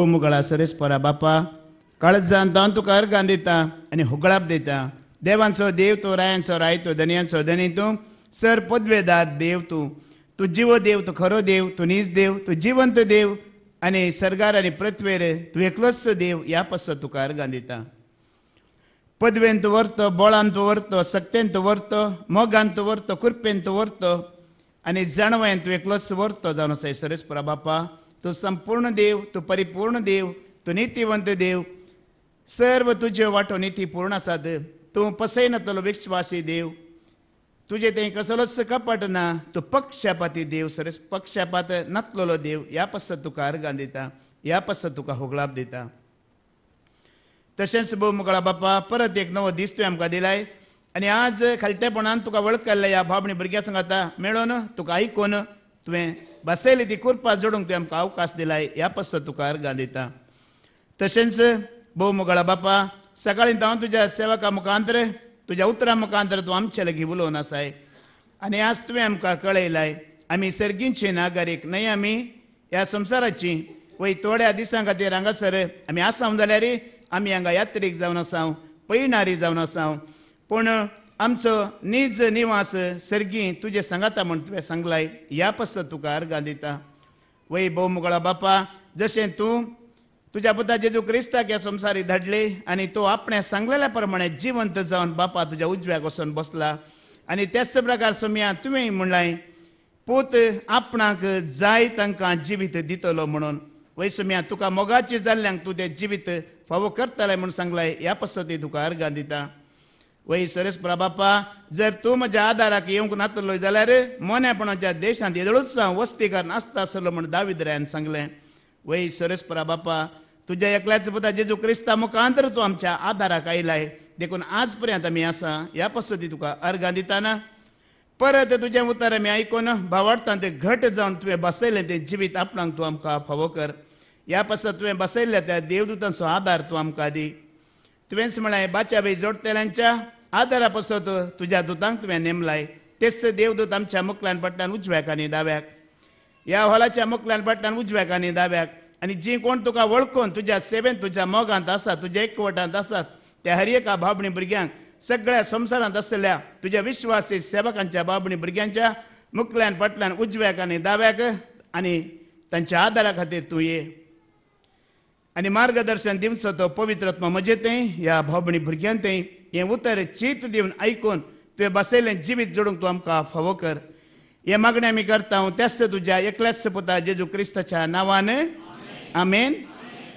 ಗೋಮುಗಳ ಸೊರೆಸ್ಪರ बापा ಕಳಜಾನ್ ದಾಂತುಕ ಅರ್ಗ आणि हुगळाप देता देवांचो देव तो रायांचो राय तो धनयांचो धनी तूं सर पदवेदार देव तूं तूं जिवो देव तूं खरो देव तूं नीज देव तूं जिवंत देव आनी सरगार आनी पृथ्वेर तूं एकलोच देव ह्या पसो तुका अर्गां दिता पदवेन तूं व्हरतो बोळान तूं व्हरतो सक्तेन तूं व्हरतो मोगान तूं व्हरतो कुरपेन तूं आनी जाणवयन तूं एकलोच व्हरतो जावन आसा सरस्परा बापा तो संपूर्ण देव तो परिपूर्ण देव तो नीतिवंत देव सर्व तुझे वाटो नीति पूर्ण साध तू पसय तो विक्षवासी देव तुझे ते कसलोच कपट ना तू पक्षपाती देव सरस पक्षपात नतलोलो देव या पस्स तुका अर्घान दिता या पस्स तुका होगलाब देता तशेंच भोव बापा परत एक नवो दीस तुवें आमकां दिलाय आनी आज खालतेपणान तुका वळखल्ले ह्या भाबणी भुरग्यां सांगता मेळोन तुका आयकोन तुवें बसयली ती कुर्पा जोडूंक ते आमकां अवकाश दिलाय ह्या पस्त तुकार गांधीता तशेंच भोव मुगळा बापा सकाळीं हांव तुज्या सेवका मुखांतर तुज्या उतरा मुखांतर तूं आमचे लगी उलोवन आसाय आनी आज तुवें आमकां कळयलाय आमी सर्गींचे नागरीक न्हय आमी ह्या संवसाराची वय थोड्या दिसां खातीर हांगासर आमी आसा जाल्यार आमी हांगा यात्रीक जावन आसाव पयणारी जावन आसाव पूण आमचं निज निवास सर्गी तुझे सांगाता म्हण तुवें सांगलाय ह्या पसत तुका अर्घां दिता वै मुगळा बापा जशें तू तुझ्या पुता जेजू क्रिस्ताक या संसारी धाडले आणि तो आपण्या सांगलेल्या प्रमाणे जिवंत जाऊन बापा तुझ्या उजव्याक वचून बसला आणि त्याच प्रकार तुम्ही तुवें म्हणलाय पूत आपणाक जाय तांकां जिवीत दितलो म्हणून वै सुमिया तुका मोगाची जाल्ल्यांक तूं तें जिवीत फावो करतले म्हणून सांगलाय या पसती तुका अर्घां दिता ಒಯ್ सरस ಬಾಪ जर तू म्हज्या आदाराक येवंक नातलो जाल्यार ಮೋನೆ देशांत ಜ ದೇಶಾಂತ वस्ती कर ನಾಸ್ತಾ आसलो म्हण दाविद्र्यान सांगलें वै सरस बापा तुज्या एकल्याच पुता जेजू क्रिस्ता मुखांतर तूं आमच्या आदाराक आयलाय देखून आज पर्यंत आमी आसा ह्या पसती तुका अर्घां दिताना परत तुजें उतर आमी आयकून भावार्थान तें घट जावन तुवें बसयलें तें जिवीत आपणाक तूं आमकां फावो कर ह्या पासत तुवें बसयल्या त्या देवदुतांचो आदार तूं आमकां दी तुवेंच म्हळ्यार बाच्या बी आदारापासून तुझ्या दुतांक तुम्ही नेमलाय तेच देवदूत आमच्या मुखल्यान उजव्याक उजव्याकांनी दाव्याक या हॉलाच्या मुखल्यान पडटान उजव्याकांनी दाव्याक आणि जी कोण तुका वळखून तुझ्या सेवेन तुझ्या मोगांत आसात तुझ्या एकवटांत आसात त्या हर एका भाबणी भुरग्यांक सगळ्या संसारांत असलेल्या तुझ्या विश्वासी सेवकांच्या बाबणी भुरग्यांच्या मुखल्यान पटल्यान उजव्याक आणि दाव्याक आणि त्यांच्या आदारा खातीर तूं ये आनी मार्गदर्शन दिवचो तो पवित्रत्मा म्हजे थंय ह्या भावणी भुरग्यां हे उतर चीत दिवन ऐकून तुवें बसयलें जिवीत जोडूंक तूं आमकां फावो कर हे मागणी आमी करता हांव त्यास्त तुज्या एकल्याच पुता जेजू क्रिस्ताच्या नांवान आमेन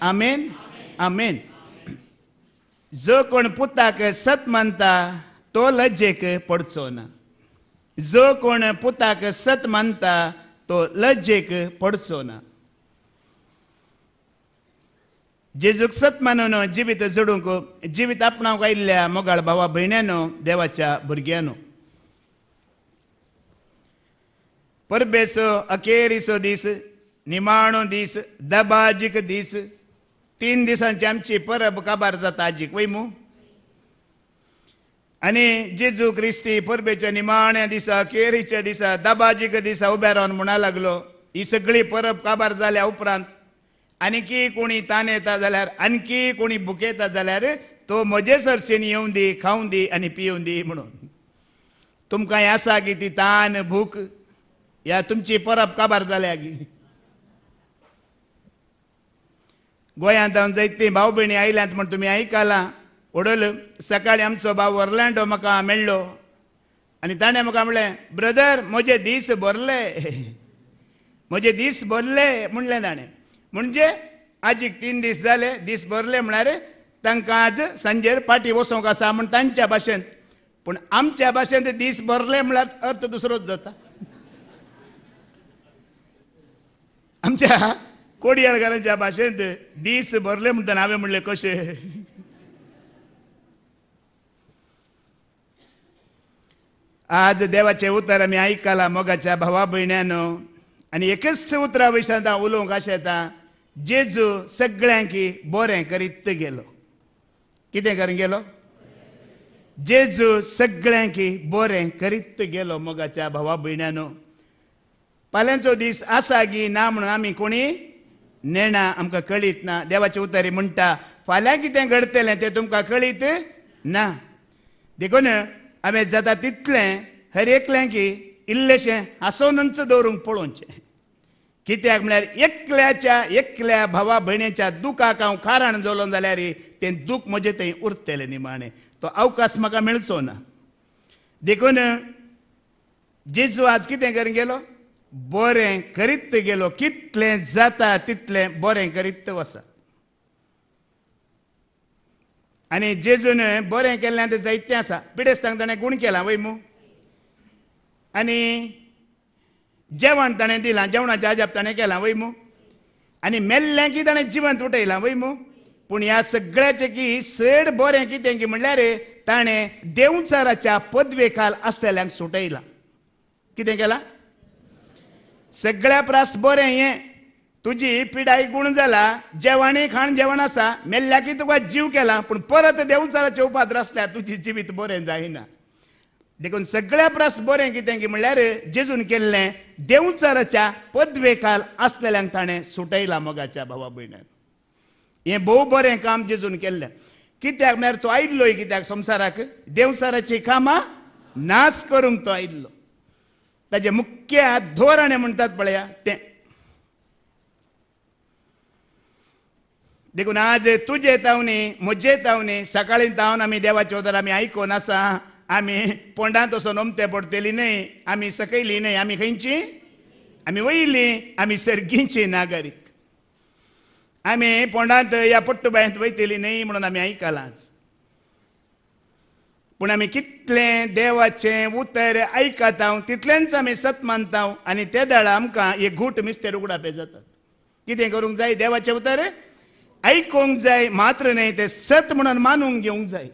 आमेन आमेन जो कोण पुताक सत मानता तो लज्जेक पडचो ना जो कोण पुताक सत मानता तो लज्जेक पडचो ना जेजूक सत्मानून जिवीत जोडूंक जिवीत आपणाक आयिल्ल्या मोगाळ भावा भयण्यानो देवाच्या भुरग्यानो परबेसो अखेरीसो दीस निमाणो दीस दबाजीक दीस तीन दिसांची आमची परब काबार जाता आजीक वै मू आनी जेजू क्रिस्ती परबेच्या निमाण्या दिसा अखेरीच्या दिसा दबाजीक दिसा उबे रावन म्हणा लागलो ही सगळी परब काबार जाल्या उपरांत आणखी कोणी तान येता जाल्यार आणखी कोणी भूक येता जाल्यार तो म्हजे सरसेन येवन दी खावन दी आनी पिवन दी म्हणून तुमकां हें आसा की ती तान भूक या तुमची परब काबार जाल्या की गोंयांत हांव जैती भाव भयणी आयल्यात म्हण तुमी आयकलां ओडल सकाळीं आमचो भाव वर्लांडो म्हाका मेळ्ळो आनी ताणें म्हाका म्हणलें ब्रदर म्हजे दीस भरले म्हजे दीस भरले म्हणलें ताणें म्हणजे आजीक तीन दीस जाले दीस भरले म्हळ्यार तांकां आज सांजेर पाटी वसोंक आसा म्हण तांच्या भाशेन पूण आमच्या भाशेन दिस दीस भरले म्हळ्यार अर्थ दुसरोच जाता आमच्या कोडयाळकारांच्या भाशेंत दीस भरले म्हणटना हांवें म्हणलें कसे आज देवाचे उतर आमी आयकला मोगाच्या भावा भयण्यान आनी एकच उतरा विशयांत हांव उलोवंक जेजू सगळ्यांकी बरें करीत गेलो कितें करून गेलो जेजू सगळ्यांकी बरें करीत गेलो मोगाच्या भावा भयणांनो फाल्यांचो दीस आसा की ना म्हणून आमी कोणी नेणा आमकां कळीत ना देवाचे उतारी म्हणटा फाल्यां कितें घडतलें तें तुमकां कळीत ना देखून हांवें जाता तितलें हर एकल्यांक इल्लेशें हांसोन दवरूंक पळोवचें कित्याक म्हळ्यार एकल्याच्या एकल्या भावा भयणीच्या दुखाक हांव कारण जोलो जाल्यार तें दूख म्हजे थंय उरतलें निमाणें तो अवकाश म्हाका मेळचो ना देखून जेजू आज कितें करून गेलो बरें करीत गेलो कितलें जाता तितलें बरें करीत वसा आनी जेजून बरें केल्लें तें जायतें आसा पिडेस्तांक ताणें गुण केला वय मू आनी जेवण ताणें दिलां जेवणाच्या अजाप ताणें केलां वय मू आनी मेल्लें की ताणें जिवंत उठयलां वय मू पूण ह्या सगळ्याचें की चड बरें कितें की म्हणल्यार ताणें देंवचाराच्या पदवेखाल आसलेल्यांक सुटयलां कितें केलां सगळ्या प्रास बरें हें तुजी पिडाय गुण जाला जेवणी खाण जेवण आसा मेल्ल्या की तुका जीव केला पूण परत देवचाराच्या उपाद्र आसल्या तुजी जिवीत बरें जायना देखून सगळ्या परस बरें कितें की म्हणल्यार जेजून केल्लें देवचाराच्या पदवेखाल आसलेल्यांक ताणें सुटयला मोगाच्या भावा भयणान हें भोव बरें काम जेजून केल्लें कित्याक म्हळ्यार तो आयिल्लोय कित्याक संवसाराक देवचाराचीं कामां नाश करूंक तो आयिल्लो ताजे मुख्य धोरण म्हणटात पळया तें देखून आज तुजे तावणी म्हजे तावणी सकाळी तावन आमी देवाचे उदर आमी आयकून आसा आम्ही पोंडांत वचून ओमते पडतेली न्हय आमी सकयली न्हय आमी खंयची आमी वयली आमी सर्गींची नागरीक आमी पोंडांत या पट्टुबायंत वयतली न्हय म्हणून आम्ही आयकलांच पूण आम्ही कितलें देवाचें उतर आयकता तितलेंच आमी सत मानता आनी ते दळा आमकां एक घूट मिस्टेर उगडापे जातात कितें करूंक जाय देवाचें उतर आयकूंक जाय मात्र न्हय ते सत म्हणून मानूंक घेवंक जाय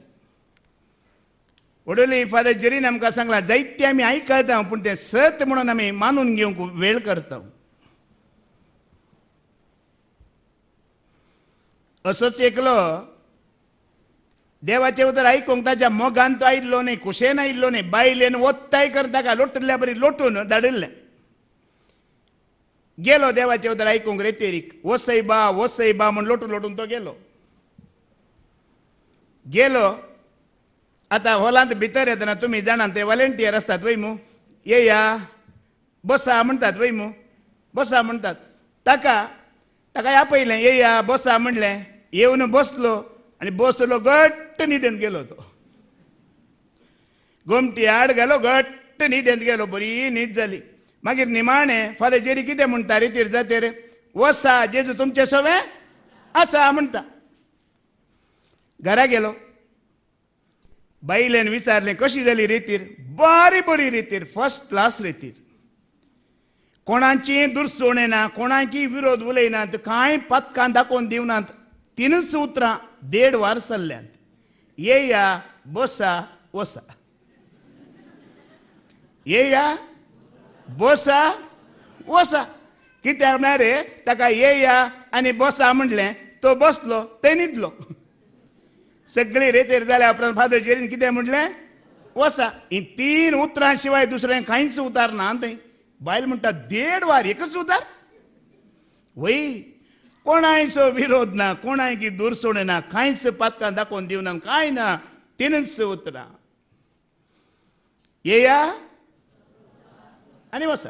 व्हडली फादर जरीन आमकां सांगला जायते आमी आयकता पूण तें सत म्हणून आमी मानून घेवंक वेळ करता असोच एकलो देवाचे उतर आयकूंक ताच्या मोगान तो आयिल्लो न्ही कुशेन आयिल्लो न्ही बायलेन वत्ताय करता का लोटल्या बरी लोटून धाडिल्ले गेलो देवाचे उतर आयकूंक रेतेरीक वसई बा वसई बा म्हूण लोटून लोटून तो गेलो गेलो आता हॉलांत भितर येतना तुमी जाणात ते वॉलेंटियर आसतात वय मू येया बसा म्हणटात वय मू बसा म्हणटात ताका ताका आपयलें येया बसा म्हणलें येवन बसलो आणि बसलो घट्ट न्हिदेंत गेलो तो गोमटी आड गेलो घट्ट न्हिदेंत गेलो बरी न्हीद जाली मागीर निमाणे फाल्यां जेरी कितें म्हणटा रेटीर जातेर वसा जेजू तुमचे सवें आसा म्हणटा घरा गेलो बाईलेन विचारले कशी झाली रेतीर बारी बरी रेतीर फर्स्ट क्लास रेतीर कोणाची दुरसोण येना कोणाकी विरोध उलयनात कांय पत्कां दाखोवन दिवनात तिनूच उतरां देड वार सरल्यांत येया बसा वसा येया बसा वसा कित्याक म्हळ्यार रे ताका येया आनी बसा म्हटले तो बसलो ते न्हिदलो सगळे रेतेर जाल्या उपरांत फादर जेरीन कितें म्हटलें वसा ही तीन उतरां शिवाय दुसरें कांयच उतार ना थंय बायल म्हणटा देड वार एकच उतार वय कोणायचो विरोध ना की दुरसोण ना कांयच पातकां दाखोवन ना कांय ना तिनच उतरां येया आनी वसा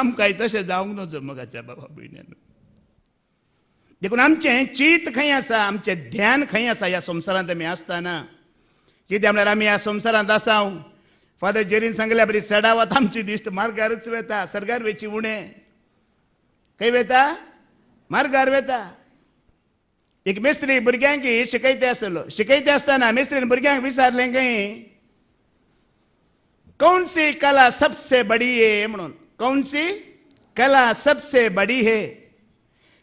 आमकांय तशें जावंक नजो मगाच्या बाबा भयण्यान देखून आमचें चीत खंय आसा आमचें ध्यान खंय आसा ह्या संवसारांत आमी आसताना कित्याक म्हळ्यार आमी ह्या संवसारांत आसा फादर जेरीन सांगल्या बरी सडावत आमची दिश्ट मार्गारच वेता सरगार वेची उणे खंय वेता मार्गार वेता एक मिस्त्री भुरग्यांक शिकयता आसलो शिकयता आसताना मिस्त्रीन भुरग्यांक विचारलें खंय कौनसी कला सबसे बडी हे म्हणून कौनसी कला सबसे बडी हे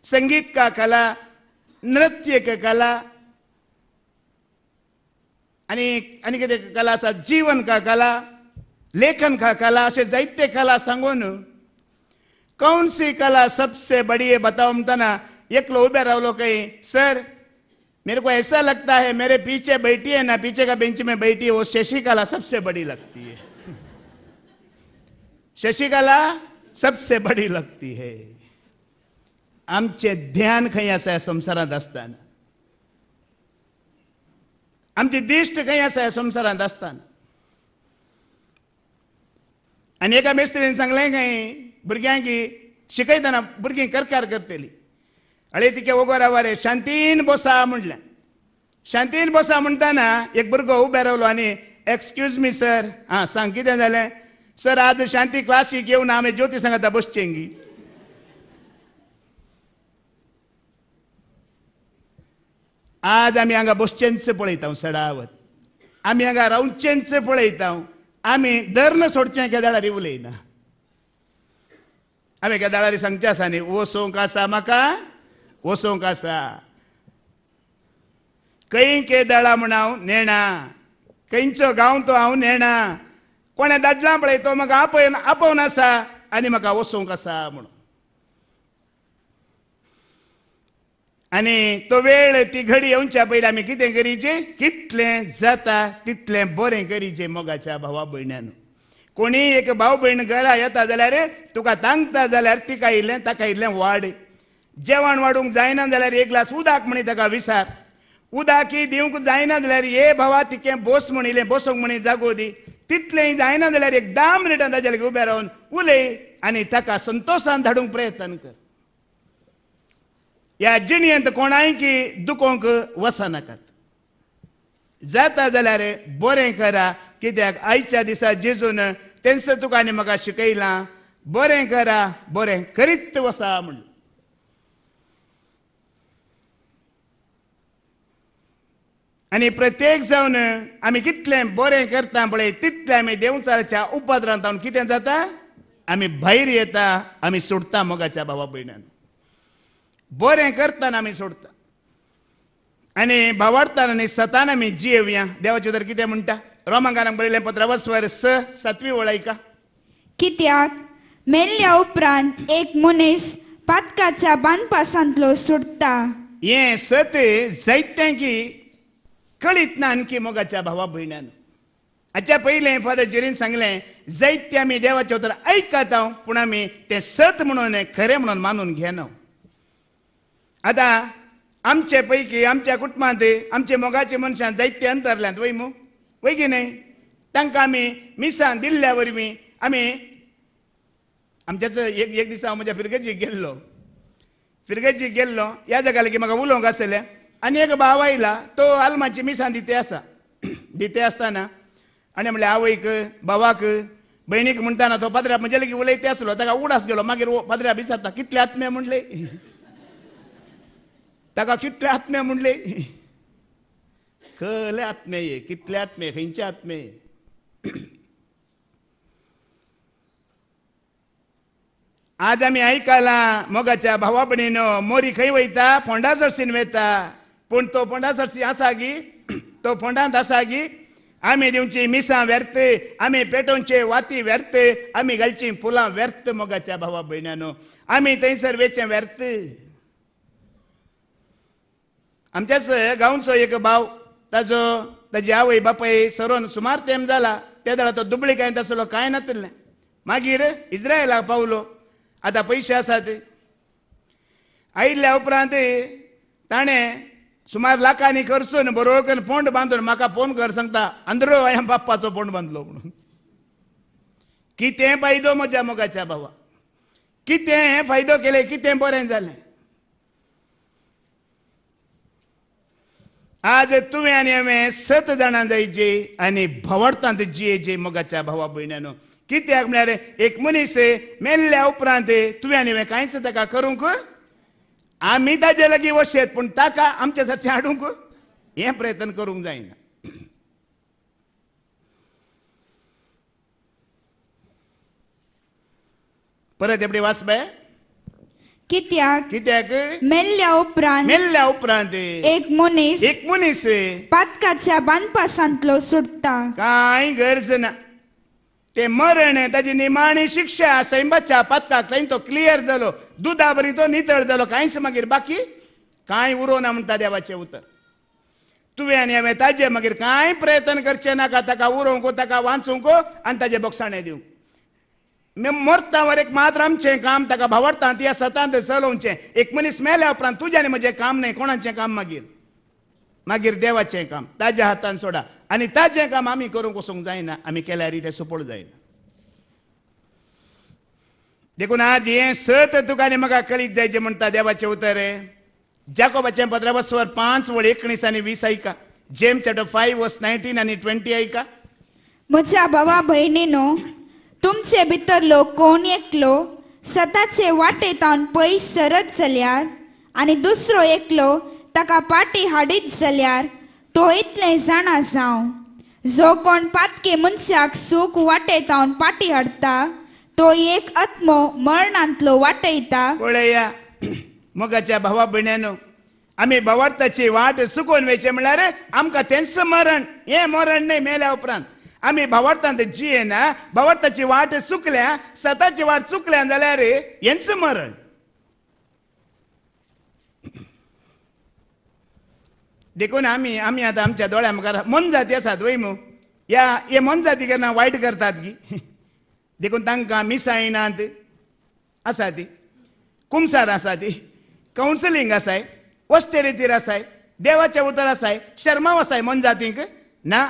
संगीत का कला नृत्य का कला अनेक अनेक कलाचा जीवन का कला लेखन का कला से जैत्य कला सांगून कौन सी कला सबसे बड़ी है बताओ म्हणताना एकलो उभ्या रहो काही सर मेरे को ऐसा लगता है मेरे पीछे बैठी है ना पीछे का बेंच में बैठी है वो शशिकला सबसे बड़ी लगती है शशिकला सबसे बड़ी लगती है आमचे ध्यान खंय आसा संवसारांत आसताना आमची दिश्ट खंय आसा ह्या संवसारांत आनी एका मेस्त्रीन सांगलें खंय भुरग्यांक शिकयतना भुरगीं करकार करतली अळे तिके ओगोर रे शांतीन बसा म्हटलें शांतीन बसा म्हणटना एक भुरगो उबे रावलो आनी एक्सक्यूज मी सर आं सांग कितें जालें सर आज शांती क्लासीक येवन आम्ही ज्योती सांगता बसचेंगी आज आम्ही हंगा बसचेंच पळयता सडावत आमी हांगा रावचेंच पळयता आमी धरण सोडचें केदाळारी उलयना आमी केदाळारी सांगचे आसा न्ही वसोंक आसा म्हाका वसोंक आसा खंय केदाळा म्हण हांव नेणा खंयचो गांव तो हांव नेणा कोणें दाडला पळय तो म्हाका आपयन आपोवन आसा आनी म्हाका वसोंक आसा म्हणून आणि तो वेळ ती घडी येवच्या पयलीं आमी कितें करीचे कितलें जाता तितलें बरें करीचे मोगाच्या भावा भयण्यान कोणी एक भाव भयण घरा येता जाल्यार तुका तांगता जाल्यार तिका इल्लें ताका इल्लें वाड जेवण वाडूंक जायना जाल्यार एक ग्लास उदक म्हणी ताका विसार उदकी दिवंक जायना जाल्यार हे भावा तिकें बोस म्हणिल्लें बसोंक म्हणी जागो दी तितलेंय जायना जाल्यार एक धा मिनटां ताच्या लागीं उबें रावन उलय आनी ताका संतोषान धाडूंक प्रयत्न कर या जिणयेंत कोणायकी दुखोंक वसनाकात जाता जाल्यार बरें करा कित्याक आयच्या दिसा जेजून तेंचो तुका आनी म्हाका शिकयलां बरें करा बरें करीत वसा म्हण आनी प्रत्येक जावन आमी कितलें बरें करता पळय तितलें आमी देवचाराच्या उपद्रांत कितें जाता आमी भायर येता आमी सोडता मोगाच्या बाबा भयणान बरें करताना आमी सोडटा आनी भावार्थान आनी सतान आमी जियेवया देवाचे उतर कितें म्हणटा रोमांकारांक बरयलें पत्र स सातवी वळायका कित्याक मेल्या उपरांत एक मनीस पातकाच्या बांदपासांतलो सुटता हे सत की कळीत ना आणखी मोगाच्या भावा भयणान हाच्या पहिले फादर जेरीन सांगले जायते आमी देवाचे उतर आयकता पण पूण आमी सत म्हणून खरें म्हणून मानून घेना आता आमचे पैकी आमच्या कुटुंबात आमचे मोगाचे मनशां जायते अंतरल्यात वय मू वय की न्हय तांकां आमी मिसां दिल्ल्या वरवीं आमी आमच्याच एक एक दिसा हांव म्हज्या फिरगेजी गेल्लो फिरगेजीक गेल्लो ह्या जागा लागीं म्हाका उलोवंक आसलें आनी एक भाव आयला तो आल्माची मिसां दिते आसा दिते आसतना आनी म्हणलें आवयक भावाक भयणीक म्हणटाना तो पाद्र्या म्हजे लेगीत उलयते आसलो ताका उडास गेलो मागीर पदऱ्या विचारता कितले आत्मे म्हणले ताका कितले आत्मे म्हणले कसले आत्मे कितल्या कितले आत्मे खंयचे आत्मे आज आम्ही ऐकायला मोगाच्या भावा भणीनो मोरी खंय वयता फोंडा सरसीन वयता पूण तो फोंडा सरसी आसा गी तो फोंडांत आसा गी आमी दिवची मिसां व्यर्थ आमी पेटोवचे वाती व्यर्थ आमी घालची फुलां व्यर्थ मोगाच्या भावा भयणानो आमी थंयसर वेचे व्यर्थ आमच्याच गांवचो एक भाव ताजो ताजी आवय बापाय सरोन सुमार तेम जाला ते दळा तो दुबळी काय तसलो कांय नातले मागीर इज्रायलाक पावलो आतां पयशे आसात आयिल्ल्या उपरांत ताणें सुमार लाखांनी खर्चून बरोबर करून पोंड बांदून म्हाका फोन कर सांगता अंदरो हांवें बाप्पाचो पोंड बांदलो म्हणून कितें फायदो म्हज्या मोगाच्या भावा कितें फायदो केले कितें बरें जालें आज तुवे आणि हांवें सत जाणां जायचे आनी जिये जे मगाच्या भावा भयणानो कित्याक म्हळ्यार एक मनीस मेल्ल्या उपरांत तुवें आनी हांवें कांयच ताका करूंक आमी ताजे लागीं वशेत पूण ताका आमच्या सारकें हाडूंक हे प्रयत्न करूंक जायना परत वास बाय कित्याक कित्याक मेल्ल्या उपरांत मेल्ल्या उपरांत एक मनीस एक मनीस पातकाच्या बांदपासांतलो सुटता कांय गरज ना ते मरण ताजी निमाणी शिक्षा सैमाच्या पातकाक थंय तो क्लियर जालो दुदा बरी तो नितळ जालो कांयच मागीर बाकी कांय उरो ना म्हणटा देवाचें उतर तुवें आनी हांवें ताजे मागीर कांय प्रयत्न करचे नाका ताका उरोवंक ताका वाचूंक आनी ताजें बोगसाणें दिवंक मरता वर एक मात्र आमचे काम ताका भावार्ता ती सतांत चलोवचें एक मनीस मेल्या उपरांत तुज्यान म्हजें काम न्हय कोणाचें काम मागीर मागीर देवाचें काम ताज्या हातान सोडा आनी ताजें काम आमी करूंक वसूंक जायना आमी केल्यार तें सोपड जायना देखून आज हें सत तुका आनी म्हाका कळीत जायचें म्हणटा देवाचें उतर जाकोबाचें पत्रावस्वर पांच वळ एकोणीस आनी वीस ऐका James chapter five verse nineteen आनी ट्वेंटी ऐका म्हज्या भावा न्हू तुमचे भितर लोक कोण एकलो स्वताचे वाटेतान पयस सरत जाल्यार आनी दुसरो एकलो ताका पाटी हाडीत जाल्यार तो इतले जाणा जावं जो कोण पातके मनशाक सूख वाटेतान पाटी हाडटा तो एक आत्मो मरणांतलो वाटयता पळया मोगाच्या भावा भयण्यानो आमी भवार्थाची वाट सुकोवन वेचें म्हळ्यार आमकां तेंच मरण हें मरण न्हय मेल्या उपरांत आम्ही भावार्थांत ना भावार्थाची वाट चुकल्या स्वतःची वाट चुकल्या रे यांच मरण देखून आम्ही आम्ही आता आमच्या दोळ्या मुखार मन जाती आसात वय या हे मन जाती केन्ना वाईट करतात की देखून तांकां मिसायनात आसा ती कुमसार आसा ती कावन्सिलींग आसाय वस्ते रितीर आसाय देवाचे उतर आसाय शर्माव आसाय मन जातींक ना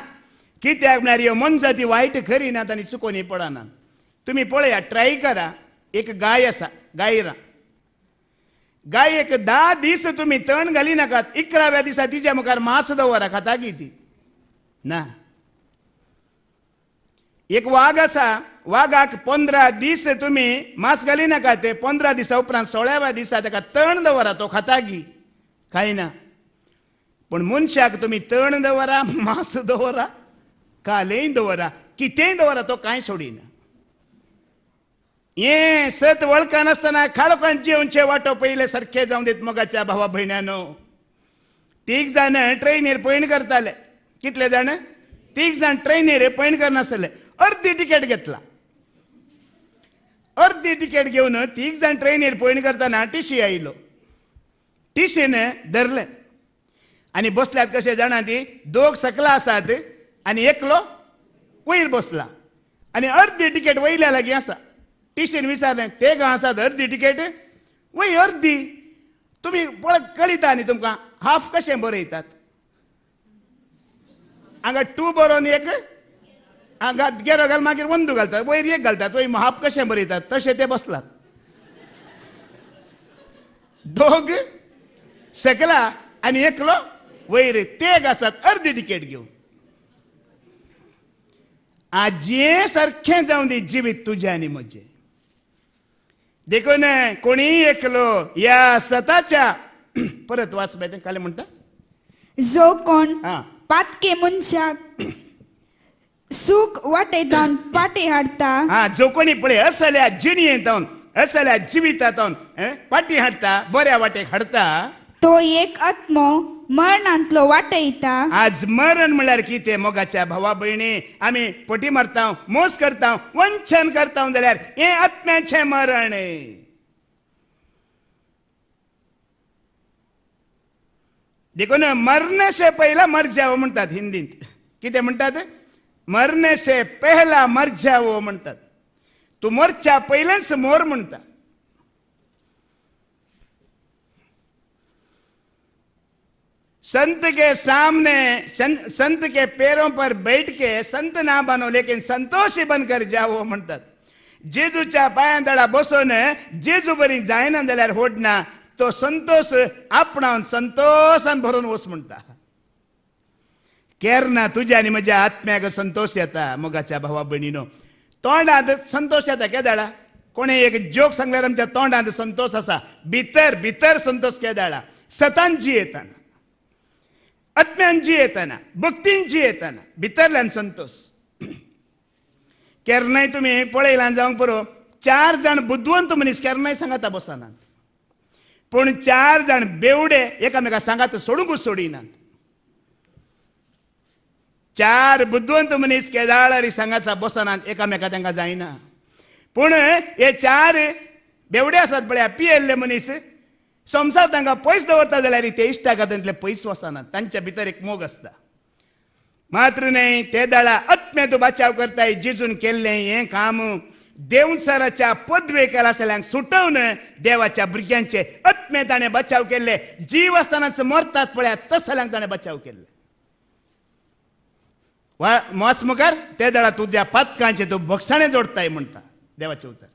कित्याक म्हळ्यार ह्यो मन जाती वायट खरी नात आनी चुकोनी पडनात तुमी पळया ट्राय करा एक गाय असा गायरा गाय एक दहा दीस तुम्ही तण नाकात इकराव्या दिसा तिच्या मुखार मास दवरा खाता की ती ना एक वाघ असा वाघाक पंदरा दीस मास मास नाका ते पंधरा दिसा उपरांत सोळाव्या दिसा ताका तण दवरा तो खाता की ना पण मनशाक तुम्ही तण दवरा मास दवरा कालेन दवरा कितें दवरा तो कांय सोडिना ये सत वळखनासतना खालोखान जेवणचे वाटो पहिले सारखे जाऊन देत मोगाच्या भावा भयणानो तीग जाण ट्रेनीर पैण करताले कितले जाण तीग जाण ट्रेनीर पैण करनासले अर्धी टिकेट घेतला अर्धी टिकेट घेवन तीग जाण ट्रेनीर पैण करताना टिशी आयलो टिशीन धरले आणि बसल्यात कशे जाणा ती दोग सकला आसात आणि एकलो वयर बसला आणि अर्धी तिकेट वयल्या लागीं आसा टिशीन विचारलें ते गो आसात अर्दी तिकेट वय अर्दी तुम्ही पळय कळिता न्ही तुमकां हाफ कशें बरयतात हांगा टू बरोवन एक हांगा गेरो घाल मागीर वंदू घालतात वयर एक घालतात वयर हाफ कशें बरयतात तशें ते बसलात दोग सकला आणि एकलो वयर तेग आसात अर्दी तिकेट घेवन आजे सारखे जाऊन दे जीवित तुझे आणि मजे देखून कोणी एकलो या सताच्या परत वाच माहिती काय म्हणता जो कोण पातके मनशा सुख वाटे जाऊन पाटी हाडता हा जो कोणी पळे असल्या जिनी जाऊन असल्या जिवितात पाटी हाडता बऱ्या वाटेक हाडता तो एक आत्म मरणांतलो वाटयता आज मरण म्हणल्यार कितें मोगाच्या भावा भयणी आमी पोटी मारता मोस करता वंचन करता जाल्यार हे आत्म्याचें मरण देखून मरणेशे पहिला मर जावो म्हणतात हिंदीत कितें म्हणतात मरणेशे से पहिला मर जावो म्हणतात तू मरच्या पहिलेच मोर म्हणता संत के सामने संत के पैरों पर बैठ के संत ना बनो लेकिन संतोषी बनकर जावो म्हणतात जेजूच्या पायांदळा बसून जेजू बरी जायना जाल्यार होडना तो संतोष आपणावन संतोषान भरून वस म्हणटा केरना तुज्या आनी म्हज्या आत्म्याक संतोष येता मोगाच्या भावा भयणीनो तोंडांत संतोष येता केदाळा कोणी एक जोक सांगल्यार आमच्या तोंडांत संतोष असा भितर भितर संतोष केदाळा सतांची येताना आत्म्यांची येताना भक्तींची येताना भितरल्यान संतोष केरनाय तुम्ही पळयल्यान जावंक पुरो चार जाण बुद्धवंत मनीस केरनाय सांगाता बसनात पूण चार जाण बेवडे एकामेका सांगात सोडूंकच सोडिनात चार बुद्धवंत मनीस केदाळारी सांगाचा बसनात एकामेका तांकां जायना पूण हे चार बेवडे आसात पळया पियेल्ले मनीस संसार तांकां पयस दवरता जाल्यार ते इश्टा खात्यांतले पयस वचनात तांच्या भितर एक मोग आसता मात्र न्हय ते दळा तूं बचाव करताय जिजून केल्लें हें काम पदवे केला सगळ्यांक सुटवन देवाच्या भुरग्यांचे अत्मे ताणें बचाव केल्ले जीव आसतनाच मरतात पळयात तसल्यांक ताणें बचाव केल्ले वा मोस मुखार ते दळा तुज्या पातकांचे तूं बोगसाणें जोडताय म्हणटा देवाचे उतर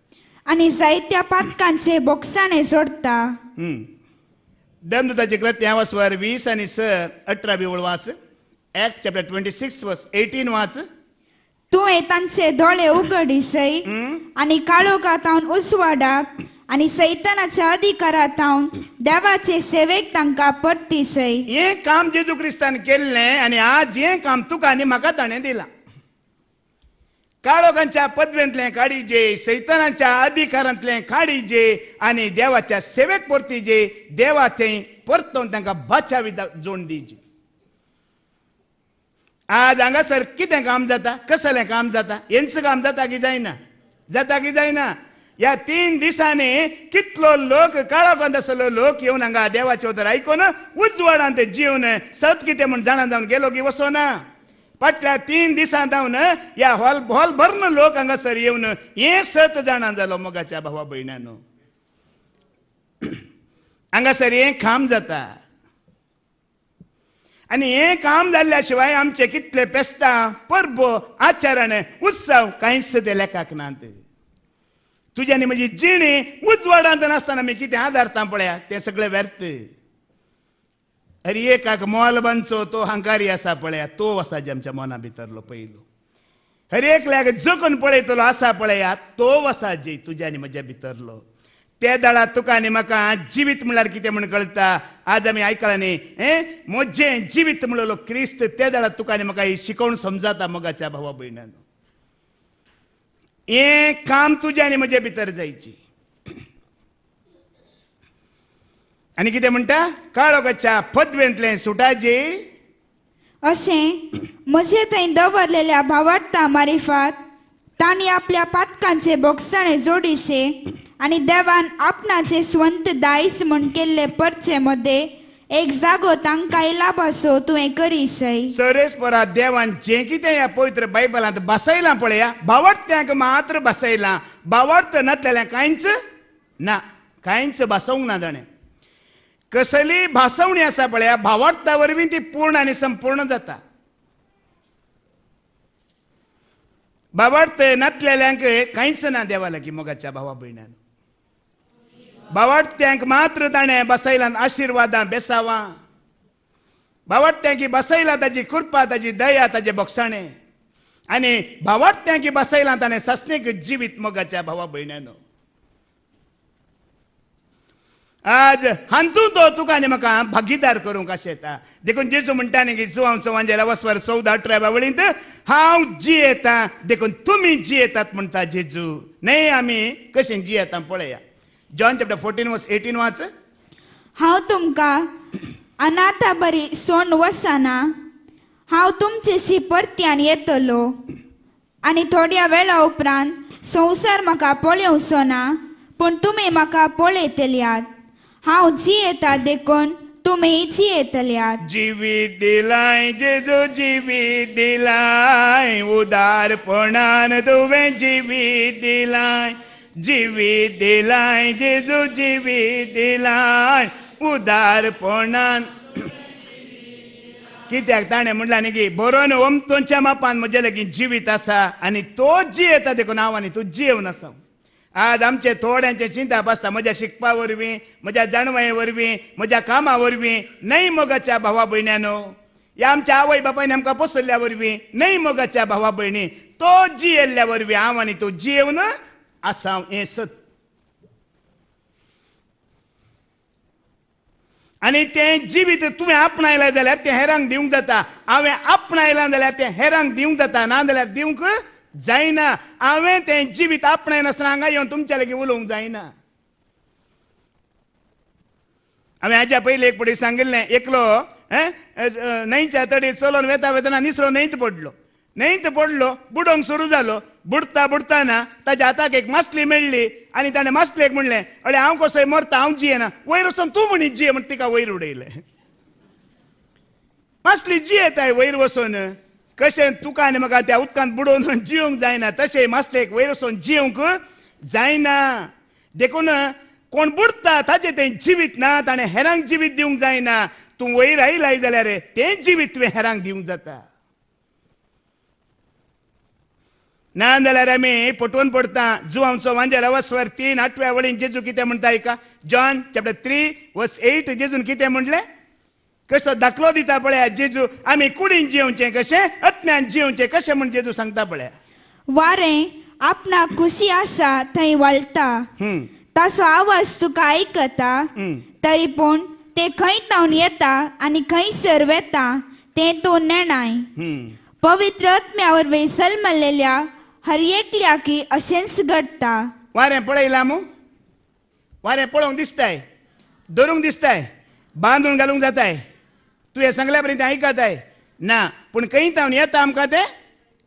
आनी जायत्या पातकांचे बोगसाणें जोडता दमदुताची ग्रंथ त्या वर वीस आणि स अठरा बिवळ वाच act chapter twenty six verse eighteen वाच तू येतांचे डोळे उघडिसई आणि काळोखातावन उसवाडाक आणि सैतानाच्या अधिकारात देवाचे सेवेक तांका सै हे काम जेजू क्रिस्तान केले आणि आज हे काम तुका आणि म्हाका ताणें दिला काळोखांच्या पदवेंतले काडिजे सैतानाच्या अधिकारांतले काडिजे आणि देवाच्या सेवेक जे देवा थंय परतून तांकां विधा जोड दिवची आज हांगासर कितें काम जाता कसलें काम जाता हेंच काम जाता की जायना जाता की जायना या तीन दिसांनी कितलो लोक काळोखांत आसलो लोक येवन हांगा देवाचे उतर आयकून उजवाडांत ते जिवन सत कितें म्हूण जाणा जावन गेलो की वसोना पटल्या तीन दिसा धावन या हॉल हॉल भरन लोक हांगासर येऊन हे सत जाणां जालो मोगाच्या भावा भयणांनो हंगासर हे काम जाता आणि हे काम झाल्या शिवाय आमचे कितले पेस्तां परब आचारण उत्सव कांयच ते लेखाक नात तुज्यानी म्हणजे जिणे उजवाडांत नासतना आमी किती आदारता पळया ते सगळे व्यर्थ अरे एकाक मोल बंचो तो हंकारी असा पळया तो वसा आमच्या मना भितरलो पहिलो हर एकल्याक जगून पळयतलो असा पळया तो वसा जे तुझ्या आणि म्हज्या भितरलो त्या दळा तुका आणि म्हाका जिवीत म्हळ्यार कितें म्हण कळटा आज आम्ही आयकलां न्ही हे मोजे जिवीत म्हणलो क्रिस्त त्या दळा तुका आणि म्हाका ही शिकवण समजाता मोगाच्या भावा भयणान हे काम तुज्या आनी म्हज्या भितर जायची आनी कितें म्हणता काळो गच्छा पदवेंतलें सुटाजी असे मजे थंय दवरलेल्या भावार्था मारिफात तांणी आपल्या पातकांचे बोक्सणे जोडिशे आनी देवान आपणाचे स्वंत दायस म्हण केल्ले परचे मदें एक जागो तांकां येला पासो तुवें करीसय सरेस परा देवान जें कितें ह्या पवित्र बायबलांत बसयलां पळया भावार्थ्यांक मात्र बसयला भावार्थ नातलेल्या कांयच ना कांयच बसोवंक ना ताणें कसली भासवणी असा पळ्या भावार्थावरवी ती पूर्ण आणि संपूर्ण जाता भावार्थ नातलेल्यांक कांयच ना देवा लागी मोगाच्या भावा भयणान भावार्थ्यांक मात्र ताणें बसयलान आशिर्वादां बेसावां भावार्थ्यांकी बसयला ताची कृपा ताची दया ताचे बोक्षाणें आणि भावार्थ्यांकी बसयलां ताणे सस्नेक जिवीत मोगाच्या भावा भयणानो आज हांतू तो तुका आनी म्हाका भागीदार करूंक अशें येता देखून जेजू म्हणटा न्ही की हांव चव्हांजेला वसवर चवदा अठरा बावळींत हांव जियेता देखून तुमी जियेतात म्हणटा जेजू न्हय आमी कशें जियेता पळया John chapter fourteen verse eighteen वाच हांव तुमकां अनाथा बरी सोंड वसना हांव तुमचे शिपर्त्यान येतलो आनी थोड्या वेळा उपरांत संवसार म्हाका पळेवचो ना पूण तुमी म्हाका पळयतल्यात हांव जी देखून तुम्ही जी जिवी जीवी दिलाय जेजू जीवी दिलाय उदारपणान तुवें जीवी दिलाय जीवी दिलाय जेजू जीवी दिलाय उदारपणान कित्याक ताणें म्हटलां न्ही की बरो ओम तुमच्या मापान म्हजे लेगीत जिवीत आसा आनी तो जियेता देखून हांव आनी तूं जियेवन आसा आज आमचे थोड्यांचे चिंता बसता माझ्या शिकपा वरवीं म्हज्या जाणवाये वरवीं म्हज्या कामा वरवीं नाही मोगाच्या भावा भयण्यानो या आमच्या आवय बापायन आमकां पोसल्ल्या वरवीं नाही मोगाच्या भावा भयणी तो जियेल्ल्या वरवीं हांव आनी तूं जियेवन आसा हें आणि ते जीवित तुम्ही आपणायला जाल्यार ते हेरांक दिवंक जाता हांवें आपणायलां जाल्यार ते हेरांक दिवंक जाता ना जाल्यार दिवंक जायना हांवें तें जिवीत आपणें नासतना हांगा येवन तुमच्या लागीं उलोवंक जायना हांवें हाज्या पयलीं एक पटी सांगिल्लें एकलो न्हंयच्या तडीत चलोन वेता वेतना निसरो न्हंयत पडलो न्हंयत पडलो बुडोवंक सुरू जालो बुडता बुडताना ताच्या हाताक एक मासली मेळ्ळी आनी ताणें मासलेक म्हणलें अरे हांव कसोय मरता हांव जियेना वयर वचून तूं म्हणी जिये म्हण तिका वयर उडयलें मासली जियेताय वयर वचून कशें तुका आनी म्हाका त्या उदकांत बुडोवन जिवंक जायना तशें मास्तेक वयर वचून जिवंक जायना देखून कोण बुडता ताजे तें जिवीत ना ताणें हेरांक जिवीत दिवंक जायना तूं वयर लाय जाल्यार तें जिवीत तुवें हेरांक दिवंक जाता ना जाल्यार आमी पडता पडटा जुवांचो वांजेल वस्वर तीन आठव्या वळीन जेजू कितें म्हणटा आयका John chapter three verse eight जेजून कितें म्हणलें कसो दाखलो दिता पळया जेजू आम्ही कुडीन जेवचें कशें अज्ञान जेवचें कशें म्हूण जेजू सांगता पळया वारें आपणाक खुशी आसा थंय वाळटा ताचो आवाज तुका आयकता तरी पूण ते खंय तावन येता आनी खंय सर वेता ते तो नेणाय पवित्र आत्म्यावर वेसल मल्लेल्या हर एकल्या की अशेंच घडटा वारें पळयलां मू वारें पळोवंक दिसताय धरूंक दिसताय बांदून घालूंक जाताय तू हे सांगल्या पर्यंत ऐकत आहे ना पण खंय तावन येता आमकां तें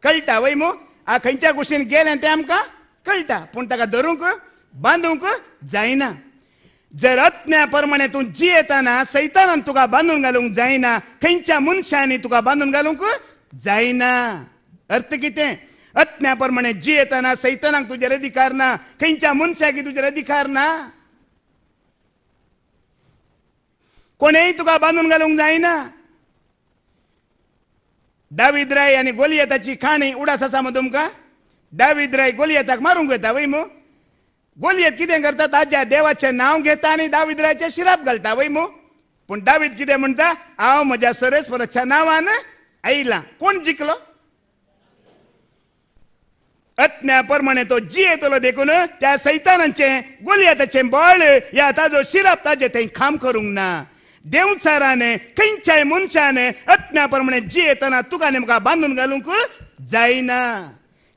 कळटा वय मू आ खंयच्या कुशीन गेलें तें आमकां कळटा पूण ताका धरूंक बांदूंक जायना जर रत्न्या प्रमाणे तूं जियेताना सैतानान तुका बांदून घालूंक जायना खंयच्या मनशांनी तुका बांदून घालूंक जायना अर्थ कितें रत्न्या प्रमाणे जियेताना सैतानाक तुजेर अधिकार ना खंयच्या मनशाक तुजेर अधिकार ना कोणीही तुका बांधून घालूंक जायना दावीद राय आणि गोलियताची खाणी उडास असा मग तुमकां दावीद राय गोलियताक मारूंक घेता वै गोलियत किती करता ताज्या देवाचे नाव घेता आणि दावीद रायचे शिराप घालता वै पण पूण दावीद म्हणता म्हणटा हांव म्हज्या सरेस्वराच्या नावान आयलां कोण जिंकलो अज्ञाप्रमाणे परमाणे तो जियेतलो देखून त्या सैतानांचे गोलियताचे बळ या ताजो शिराप ताजे थंय खाम करूंक ना देवचाराने खंयच्याय अज्ञा प्रमाणे जी येताना तुका नेमका बांदून घालूंक जायना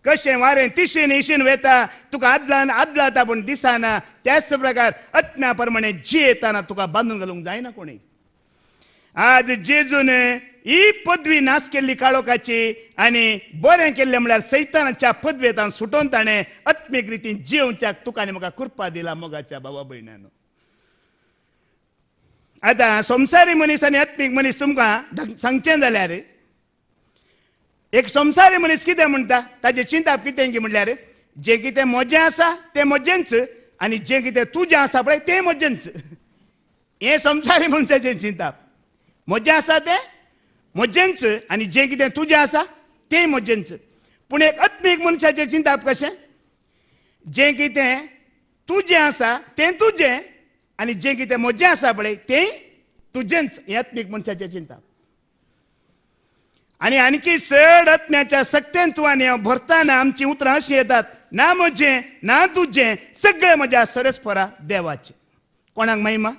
कशें वारें तिशीन इशीन वेता तुका आदलान आदलाता पूण दिसना त्याच प्रकार अज्ञा प्रमाणे जी येताना तुका बांदून घालूंक जायना कोणी आज जेजून ही पदवी नास केल्ली काळोखाची आनी बरें केल्लें म्हळ्यार सैतानाच्या पदवेतान सुटोवन ताणें आत्मीक रितीन जिवच्याक तुका आनी म्हाका कृपा दिला मोगाच्या बाबा भयणांनो आता संसारी मनीस आनी आत्मीक मनीस तुमकां सांगचें जाल्यार एक संसारी मनीस कितें म्हणटा ताजें चिंताप कितें की म्हणल्यार जें कितें मजें आसा तें मजेंच आनी जें कितें तुजें आसा पळय तें मजेंच हें संसारी मनशाचें चिंताप मजे आसा तें मजेंच आनी जें कितें तुजें आसा तें मजेंच पूण एक आत्मीक मनशाचें चिंताप कशें जें कितें तुजें आसा तें तुजें आणि जे कितें म्हजें आसा पळय तें तुजेंच यात्मीक मनशाचें चिंता आनी आणखी चड आत्म्याच्या सक्तेन तूं हांव भरतना आमचीं उतरां अशीं येतात ना म्हजें ना तुजें सगळें म्हज्या सरस्परा देवाचें कोणाक महिमा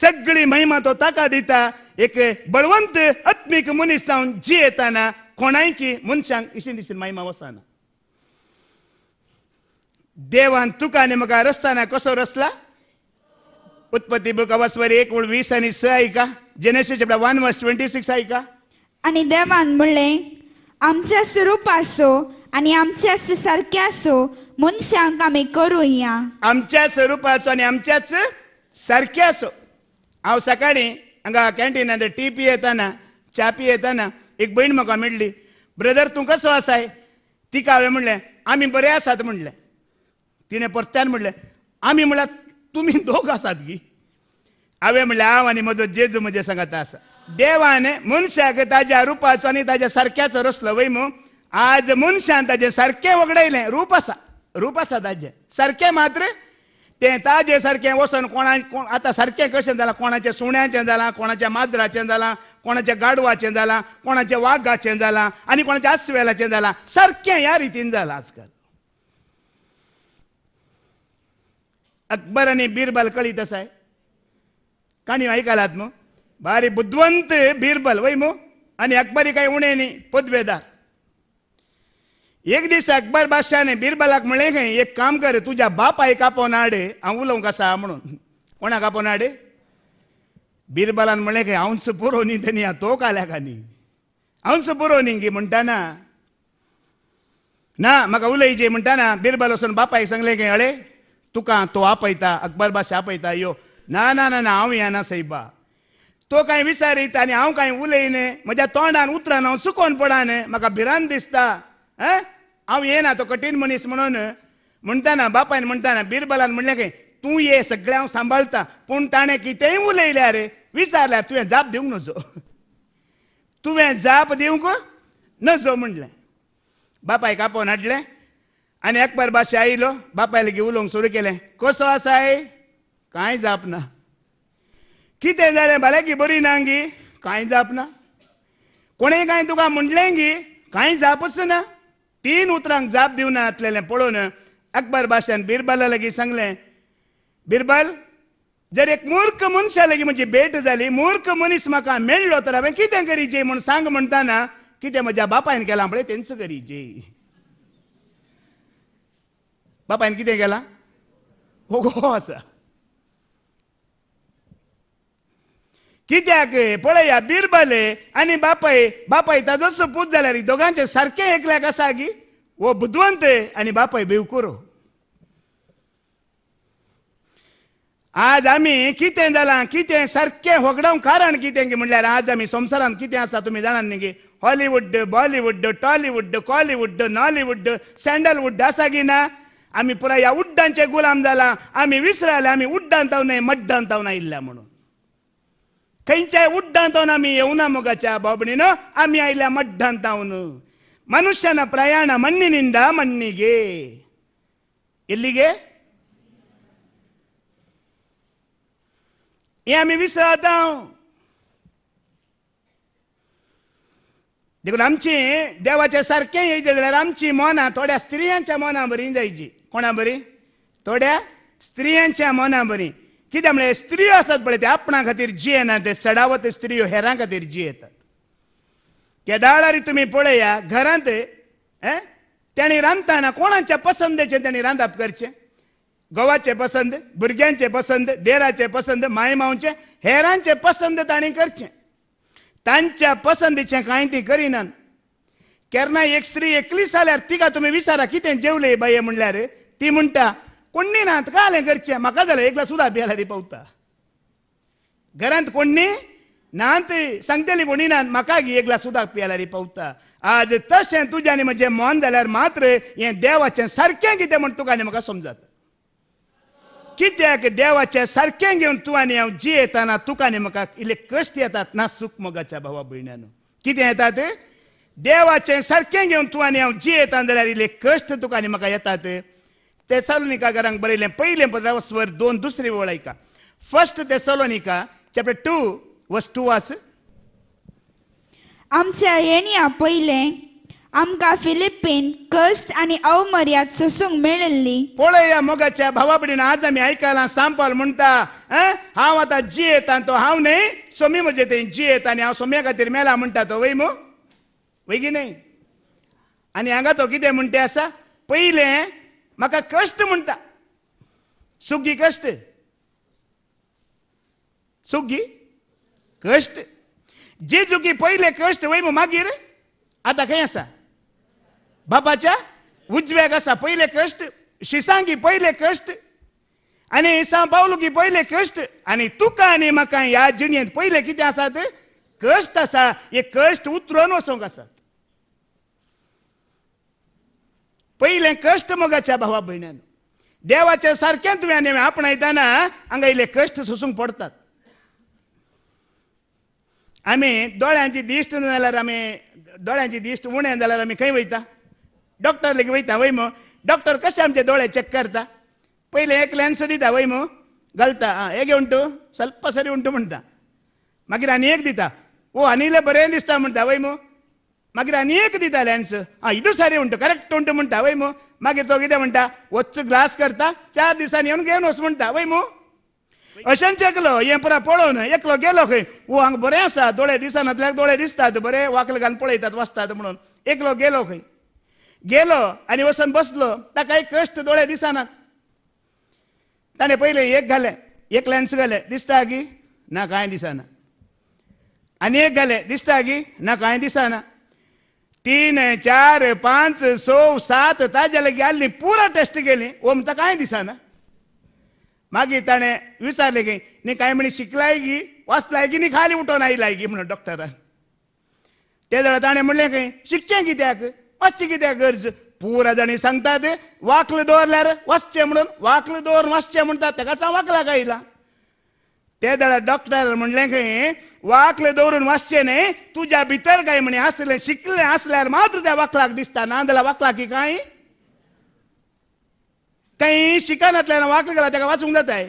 सगळी महिमा तो ताका दिता एक बळवंत आत्मीक मनीस जावन जी येताना कोणायकी मनशांक इशीन दिशीन महिमा वचना देवान तुका आनी म्हाका रस्ताना कसो रचला उत्पत्ती बुक अवस्वर एक ओळ वीस आणि स ऐका Genesis chapter one verse twenty six ऐका आणि देवान म्हणले आमच्या स्वरूप असो आणि आमच्या सारखे असो मनशांक आम्ही करू या आमच्या स्वरूपाचो आणि आमच्याच सारखे असो हांव सकाळी हांगा कॅन्टीन टी पी येताना च्या पी येताना एक भयण म्हाका मेळ्ळी ब्रदर तूं कसो आसाय तिका हांवें म्हणलें आमी बरे आसात म्हणलें तिणें परत्यान म्हणलें आमी म्हळ्यार तुम्ही दोघ आसात की हांवें म्हणलें हांव आनी म्हजो जेजू म्हजे सांगात आसा देवान मनशाक ताज्या रुपाचो आनी ताज्या सारक्याचो रसलो वैमो आज मनशान ताजे सारकें वगडयलें रूप आसा रूप आसा ताजें सारकें मात्र तें ताजें सारकें वचोन कोणा कोण आतां सारकें कशें जालां कोणाचें सुण्याचें जालां कोणाच्या माजराचें जालां कोणाच्या गाडवाचें जालां कोणाच्या वागाचें जालां आनी कोणाच्या आस्वेलाचें जालां सारकें ह्या रितीन जालां आजकाल अकबर आणि बीरबल कळी असाय आहे कानी ऐकालात मग भारी बुद्धवंत बीरबल वै मो आणि अकबरी काय उणे न्ही पदवेदार एक दिस अकबर बादशाने बिरबलाक म्हणले खंय एक काम कर तुझ्या बापाय कापोन हाड हांव उलोवंक कसा म्हणून कोणा कापोन हाडे बिरबलान म्हणले खंय हांवच पुरो न्ही हा तो काल्या कानी हांवच पुरो न्ही गी म्हणटाना ना म्हाका जे म्हणटाना बिरबल वसून बापायक सांगले काय अळे तुका तो आपयता अकबर भाशा आपयता यो ना ना ना ना हांव येना सैबा तो कांय विचारीत आनी हांव कांय उलयने म्हज्या तोंडान उतरान हांव सुकोन पडाने म्हाका भिरांत दिसता ह हांव येना तो कठीण मनीस म्हणून म्हणटाना बापायन म्हणटाना बिरबलान म्हणले की तूं ये सगळें हांव सांबाळटा पूण ताणें कितेंय उलयल्या रे विचारल्यार तुवें जाप दिवंक नजो तुवें जाप दिवंक नजो म्हणलें बापायक आपोवन हाडलें आणि अकबर बादशाह आईलो आयलो बापाय लोक सुरू केले कसो आसाय कांय जापना कितें जालें भलायकी बरी ना गी कांय ना कोणें कांय तुका म्हणलें गी कांय जापच ना तीन उतरांक जाप दिवना आसलेलें पळोवन अकबर बाशान बिरबला लागीं सांगलें बिरबल जर एक मूर्ख मनशा लागीं म्हजी भेट जाली मूर्ख मनीस म्हाका मेळ्ळो तर हांवें कितें जे म्हूण सांग म्हणटाना कितें म्हज्या बापायन केलां पळय तेंचो जे बापायन कितें हो गो आसा कित्याक पळया बिरबले आनी बापाय बापाय ताजो पूज जाल्यार दोघांचे सारखे एकल्याक आसा गी वो बुद्वंत आनी बापाय बिवकुरो आज आम्ही कितें जालां कितें सारकें होगडावंक कारण कितें म्हणल्यार आज आमी संवसारांत कितें आसा तुमी जाणात न्ही गे Hollywood Bollywood Tollywood Kollywood Nollywood Sandalwood आसा की ना आम्ही पुरा या उड्डांचे गुलाम झाला आम्ही विसराले आम्ही उड्डांताव नाही मड्डांताव नाही इल्ला म्हणून खंयच्याय उड्डांतावन आम्ही येवना मोगाच्या बाबणीन आम्ही आयल्या ಮಡ್ಡಂತಾವನು निंदा ಪ್ರಯಾಣ गे इल्ली ಎಲ್ಲಿಗೆ हे आम्ही विसरत देखून आमची देवाचे सारखे येयचे जाल्यार आमची मोना थोड्या स्त्रियांच्या मोना बरी जायची कोणा बरी थोड्या स्त्रियांच्या मना बरी कित्याक म्हळ्यार स्त्रियो असतात पळय ते आपणा खातीर जियेना ते सडावत स्त्रियो हेरां खातीर जियेतात केदाळारी तुम्ही पळया घरांत त्यांनी रांदताना कोणाच्या पसंदचे त्यांनी रांदप करचे गोवाचे पसंद भुरग्यांचे पसंद देराचे पसंद मायमावचे हेरांचे पसंद ताणी करचे तांच्या पसंदीचे कांय ती करिनात केन्ना एक स्त्री एकली जाल्यार तिका तुमी विचारा कितें जेवले बाये म्हणल्यार ती म्हणटा कोणी नात काले घरचे म्हाका जाल्यार एकला सुद्धा बेलारी पावता घरांत ना नांत सांगतेली कोणी ना म्हाका गी एकला सुद्धा पियालारी पावता आज तशें आनी म्हजें मन जाल्यार मात्र हें देवाचें सारकें कितें म्हण तुका आनी म्हाका समजाता कित्याक देवाचें सारकें घेवन तूं आनी हांव जियेताना तुका आनी म्हाका इल्ले कश्ट येतात ना सुख मोगाच्या भावा भयण्यान कितें येतात ते देवाचें सारकें घेवन तूं आनी हांव जियेता जाल्यार इल्ले कश्ट तुका आनी म्हाका येतात తెసాలోనికా గారంగ్ బరీలేం పైలేం वर दोन स्वर दोन दुसरी first Thessalonica chapter two verse two वाच आमच्या येणी पयलें आमकां फिलिपीन कष्ट आनी अवमर्याद सोसूंक मेळिल्ली पळय मोगाच्या भावा भयणीन आज आमी आयकलां सांपाल म्हणटा हांव आतां जियेता तो हांव न्हय सोमी म्हजे ते जियेता आनी हांव सोम्या खातीर मेला म्हणटा तो वयमो मो नाही की न्हय आनी हांगा तो कितें म्हणटा आसा पयलें म्हाका कश्ट म्हणटा सुगी कश्ट सुगी कश्ट जे जुगी पहिले कश्ट होई मागीर आतां खंय आसा बाबाच्या उजव्याक आसा पहिले कश्ट शिसांगी पहिले कश्ट आनी सांबावलुगी पहिले कश्ट आनी तुका आनी म्हाका ह्या जिणेंत पहिले कितें आसा तें कश्ट आसा हे कश्ट उतरून वचूंक आसा पहिले कष्ट मगाच्या भावा देवाच्या ದೇವಾಚ सारख्या वेळाने आपण येताना अंगाईले कष्ट सोसूक पडतात आम्ही दोळ्यांची दिश्ट जाल्यार आमी दोळ्यांची दिश्ट उणें जाल्यार आमी खंय वयता डॉक्टर लेगीत वयता वय डॉक्टर कसे आमचे दोळे चेक करता पहिले एक लेन्स दिता वय घालता आं हे घेवन सल्पसरी स्वल्प सरी उंटू म्हणता मागीर आणि एक दिता ओ आनी बरे दिसता म्हणता वय मागीर आनी एक दिता लॅन्स आं इतू सारें म्हणटा करेक्ट म्हणटा म्हणटा वय मू मागीर तो कितें म्हणटा वच्च ग्लास करता चार दिसांनी येवन घेवन वच म्हणटा वय मू अशेंच एकलो हे पुरा पळोवन एकलो गेलो खंय वो हांगा बरें आसा दोळे दिसनातल्याक दोळे दिसतात बरें वाकल घालून पळयतात वचतात म्हणून एकलो गेलो खंय गेलो आनी वचून बसलो ताका एक कश्ट दोळे दिसनात ताणे पहिले एक घाले एक लॅन्स घाले दिसता की ना कांय दिसना आनी एक घाले दिसता की ना कांय दिसना तीन चार पांच सो सात लगे आली पुरा टेस्ट केली ओमता काय दिसना मागीर ताणे विचारले की न्ही काय म्हणी शिकलाय गी वाचलाय की न्ही खाली उठोन आयलाय गी म्हणून डॉक्टरान ते जाल्यार ताणें म्हणलें खंय शिकचें कित्याक वाचचें कित्याक गरज पुरा जाणी सांगतात वाकल दवरल्यार वाचचे म्हणून वाकल दवरून वाचचें म्हणटा त्या सांग वाकलाक आयला ते दा डॉक्टर म्हणले की वाकले दौरून वाचचे ने तुझ्या भीतर काय म्हणे असले शिकले असल्याच मात्र त्या वाकलाक दिसता ना वाकला की काय काही शिकानातल्या वाकले गेला त्या जात जाताय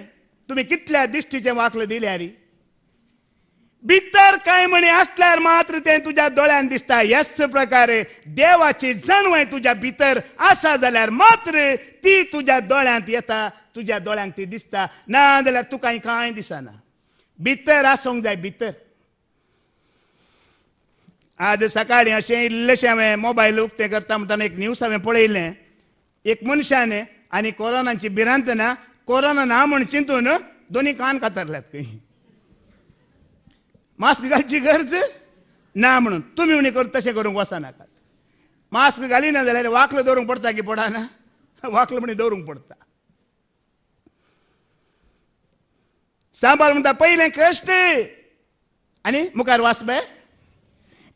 तुम्ही कितल्या दिश्टीचे वाकले दिल्या रे भितर काय म्हणी असल्यार मात्र ते तुझ्या डोळ्यात दिसता याच प्रकारे देवाची जणवय तुझ्या भितर असा जाल्यार मात्र ती तुझ्या दोळ्यांत येता तुझ्या दोळ्यांक ती दिसता ना जाल्यार तुका कांय दिसना भितर आसूंक जाय भितर आज सकाळी अशें इल्लेशें हांवें मोबायल उक्ते करता म्हणटना एक न्यूज हांवें पळयलें एक मनशान आनी कोरोनाची भिरांत ना कोरोना ना म्हण चिंतून दोनी कान कातरल्यात खंय मास्क घालची गरज ना म्हणून तुम्ही म्हणे करून तशें करूंक नाका मास्क घालिना जाल्यार वाकलं दवरूंक पडटा की पडना वाकलं म्हणे दवरूंक पडता सांबाळ म्हणटा पहिले कश्ट आणि मुखार वाचपे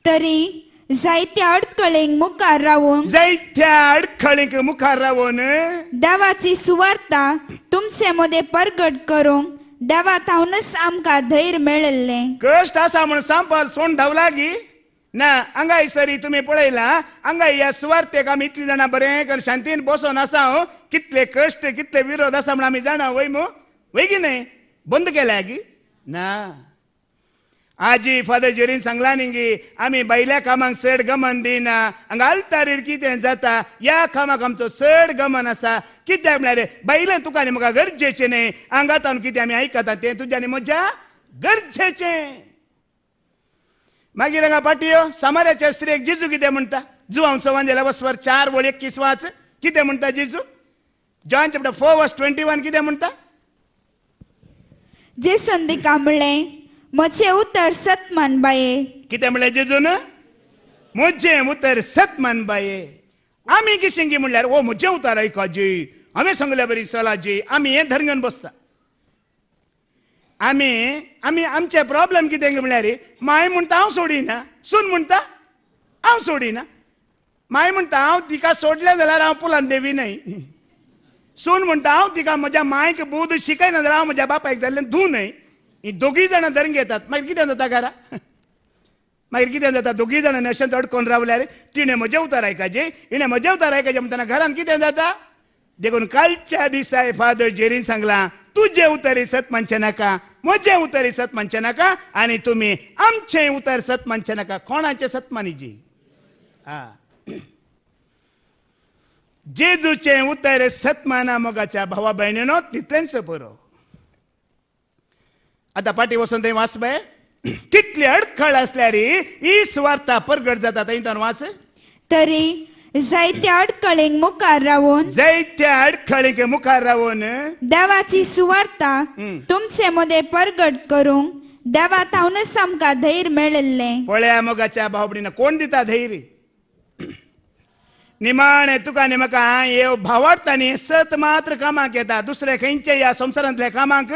तरी जायत्या अडखळींक मुखार रावून जायत्या अडखळींक मुखार रावून देवाची सुवार्ता तुमचे मध्ये परगट करूंक देवा आमका धैर्य आसा कष्ट కష్ట सोन सोन धावलागी? ना अंगाई सरी तुम्ही पळयला अंगाई या स्वार्थेक आमी इतली बरे कर शांतीन बसोन आसा हो कितले कष्ट कितले विरोध आसा म्हण आमी जाणा वैमो वैगी नाही बंद केल्या की ना आजी ಆಜಿ ಫಾದರ್ ಜೊರಿನ್ ಸಂಗ್ಲಾನಿಂಗಿ ಆಮಿ ಬೈಲೆ कामांक चड गमन दिना हांगा ಅಲ್ತಾರಿರ್ कितें जाता या कामाक आमचो चड गमन आसा कित्याक म्हळ्यार बैलां तुका आनी म्हाका गरजेचें न्ही हांगा तावन कितें आमी आयकता तें आनी म्हज्या गरजेचें मागीर हांगा पाटयो सामाऱ्याच्या स्त्रीक जिजू कितें म्हणटा जू हांव चवान जाल्यार वसवर चार वळ एकतीस वाच कितें म्हणटा जिजू John chapter four verse twenty one कितें म्हणटा जे संदी कांबळे मचे उतर सत बाये कितें म्हणलें जेजून म्हजें उतर सत बाये आमी किशिंगी म्हणल्यार ओ म्हजें उतार आयकाजी हांवें सांगल्या बरी जी आमी हें धरंगन बसता आमी आमी आमचे प्रॉब्लेम कितें म्हणल्यार माय म्हणता हांव सोडिना सून म्हणता हांव सोडिना माय म्हणटा हांव तिका सोडलें जाल्यार हांव पुलान देवी न्हय सून म्हणटा हांव तिका म्हज्या मायक बूद शिकयना जाल्यार हांव म्हज्या बापायक जाल्लें धू न्हय ही दोगी जाणां दंग घेतात मागीर कितें जाता घरा मागीर कितें जाता दोगी जाणां नशेंच अडकोन रावल्यार तिणें म्हजें उतार आयकाचें इणें म्हजें उतार आयकाचें म्हणटना घरान कितें जाता देखून कालच्या दिसा फादर जेरीन सांगलां तुजें उतर इसत मानचें नाका म्हजें उतर इसत मानचें नाका आनी तुमी आमचें उतर सत मानचें नाका कोणाचें सत मानिची हा जेजूचें उतर सतमाना माना मोगाच्या भावा भयणीनो तितलेंच बरो आता पाटी वसंत बाय कितले अडखळ असल्यारी ही स्वार्था परगट जाता इंतान वाच तरी जायत्या अडखळींक मुखार रावून जायत्या अडखळींक मुखार रावून देवाची सुवार्ता तुमचे मध्ये परगट करूंक देवा तावन समका धैर्य मेळिल्लें पळया मोगाच्या भावडीन कोण दिता धैर्य निमाणे तुका निमका म्हाका येव न्ही सत मात्र कामाक येता दुसरे खंयच्या या संवसारांतल्या कामाक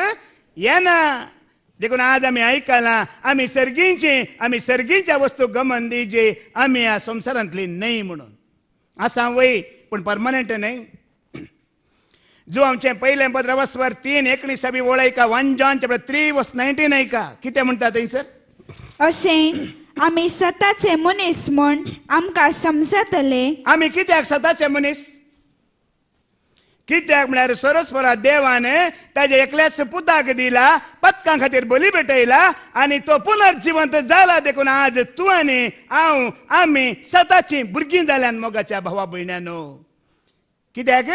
येना देखून आज आम्ही ऐकायला आम्ही सर्गींचे आम्ही सर्गींच्या वस्तू गमन दिजे आम्ही या संसारातले नाही म्हणून असा वय पण परमनंट नाही जो आमचे पहिले पत्रावस्वर तीन एकोणीसावी ओळ ऐका वन जॉन चे थ्री वस नाईन्टीन ऐका किती म्हणतात थंयसर असे आम्ही स्वतःचे मनीस म्हण आमकां समजतले आम्ही कित्याक स्वतःचे मनीस कित्याक म्हळ्यार सरस्वरा देवाने ताज्या एकल्याच पुताक दिला पत्का खातीर बली पेटयला आनी तो पुनर्जिवंत जाला देखून आज तू आणि हांव आमी सदांची भुरगीं जाल्यान मोगाच्या भावा भयण्यानो कित्याक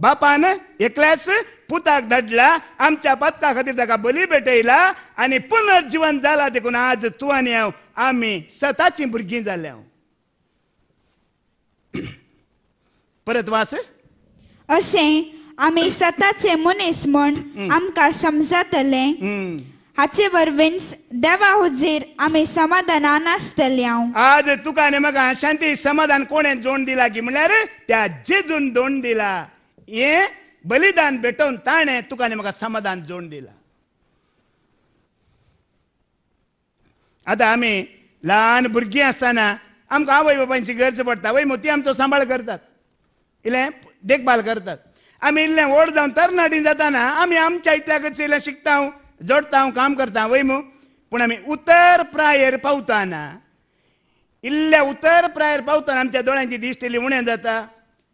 बापान एकल्याच पुताक धडला आमच्या पत्का खातीर ताका बोली पेटयला आनी पुनर्जिवन जाला देखून आज तू आणि हांव आमी सताचीं भुरगीं जाल्या परत वास अशें आमी स्वतःचे मनीस म्हण आमकां समजतले हाचे वरवींच देवा हुजीर आमी समाधाना आसतले हांव आज तुका आनी म्हाका शांती समाधान कोणें जोड दिला की म्हणल्यार त्या जेजून जोण दिला हे बलिदान भेटोवन ताणें तुका आनी म्हाका समाधान जोड दिला आतां आमी ल्हान भुरगीं आसतना आमकां आवय बापायची गरज पडटा वय मोती आमचो सांबाळ करतात इले देखभाल करतात आम्ही इल्लें व्हड जावन तरणाटी जाताना आम्ही आमच्या इतल्या गचेल्या शिकता जोडता काम करता वय पण पूण आमी उतर प्रायर पावताना इल्ल्या उतर प्रायर पावताना आमच्या दोळ्यांची दिश्टेली उणें जाता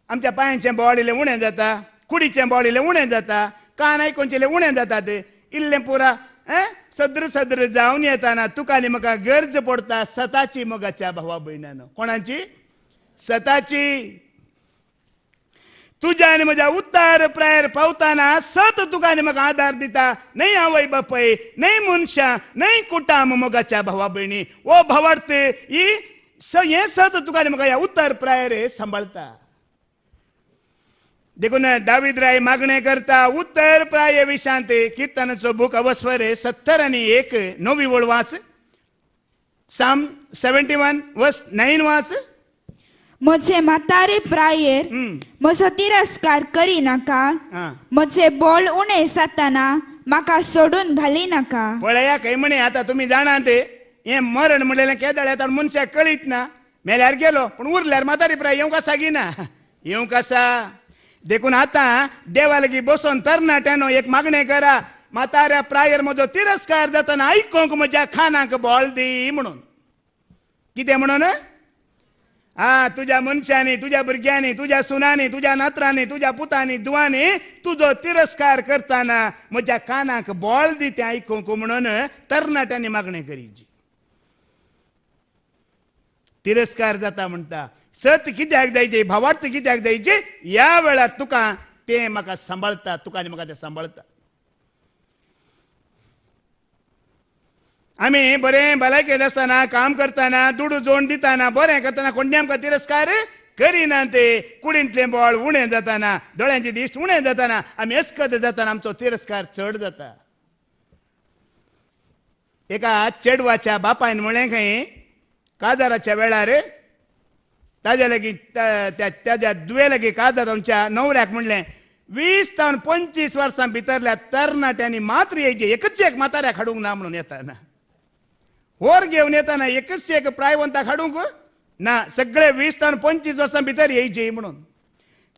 आमच्या पांयांचें बोवाळिलें उणें जाता कुडीचें इल्लें उणें जाता कान आयकोनचेलें उणें जाता ते इल्लें पुरा सद्र सद्र जावन येताना तुका आनी म्हाका गरज पडता सताची मगाच्या भावा भयणानो कोणाची सताची तुझ्या आणि माझ्या उत्तर प्रायर पावताना सत तुका मग आधार दिता नाही आवय बापय नाही मनशा नाही कुटा मगाच्या भावा भयणी ओ भावार्थ ही हे सत तुका मग या उत्तर प्रायर सांभाळता देखून दावीद राय मागणे करता उत्तर प्राय विशांते कीर्तनाचो बुक अवस्वर रे सत्तर आणि एक नवी ओळ वाच Psalm seventy one verse nine वाच मुझे मतारे प्रायर म्हजो तिरस्कार नका मजे बोल उणे सताना म्हाका सोडून नाका पळया काय म्हणे आता तुम्ही जाणा ते हे मरण म्हणलेले केदळे तर मनशाक कळीत ना मेल्यार गेलो पण उरल्यार म्हातारी प्राय येऊ कसा गिना येऊ कसा देखून आता देवा लगी बसून तरणाट्यानो एक मागणे करा म्हाताऱ्या प्रायर म्हजो तिरस्कार जाताना आयकोंक म्हज्या खानाक बॉल दी म्हणून कितें म्हणून आ तुझ्या मनशाने तुझ्या भुरग्यांनी तुझ्या सुनाने तुझ्या नात्राने तुझ्या पुताने दुवांनी तुझो तिरस्कार करताना म्हज्या कानाक बोळ दी ते आयकूंक म्हणून तरणाट्यांनी मागणी करीची तिरस्कार जाता म्हणटा सत कित्याक जायचे भावार्थ कित्याक जायचे या वेळार तुका ते म्हाका सांबाळता तुका म्हाका ते सांबाळटा आम्ही बरें भलायके आसतना काम करताना दुडू जोण दिताना बरें करताना कोणते आमकां तिरस्कार करिना ते कुडीतले बोळ उणें जाताना दोळ्यांची दिश्ट उणें जाताना आमी अस्कत जाताना आमचो तिरस्कार चड जाता एका चेडवाच्या बापायन म्हळें खंय काजाराच्या वेळार ताज्या लागीं ताज्या दुवे लागीं काजार आमच्या न्हवऱ्याक म्हणलें वीस तावन पंचवीस वर्सां भितरल्या तरणाट्यांनी मात्र येयचे एकच एक म्हाताऱ्याक हाडूंक ना म्हणून येताना वर घेऊन येताना एकच एक प्रायवंत हाडूंक ना सगळे वीस तान पंचवीस वर्सां भितर येयचे म्हणून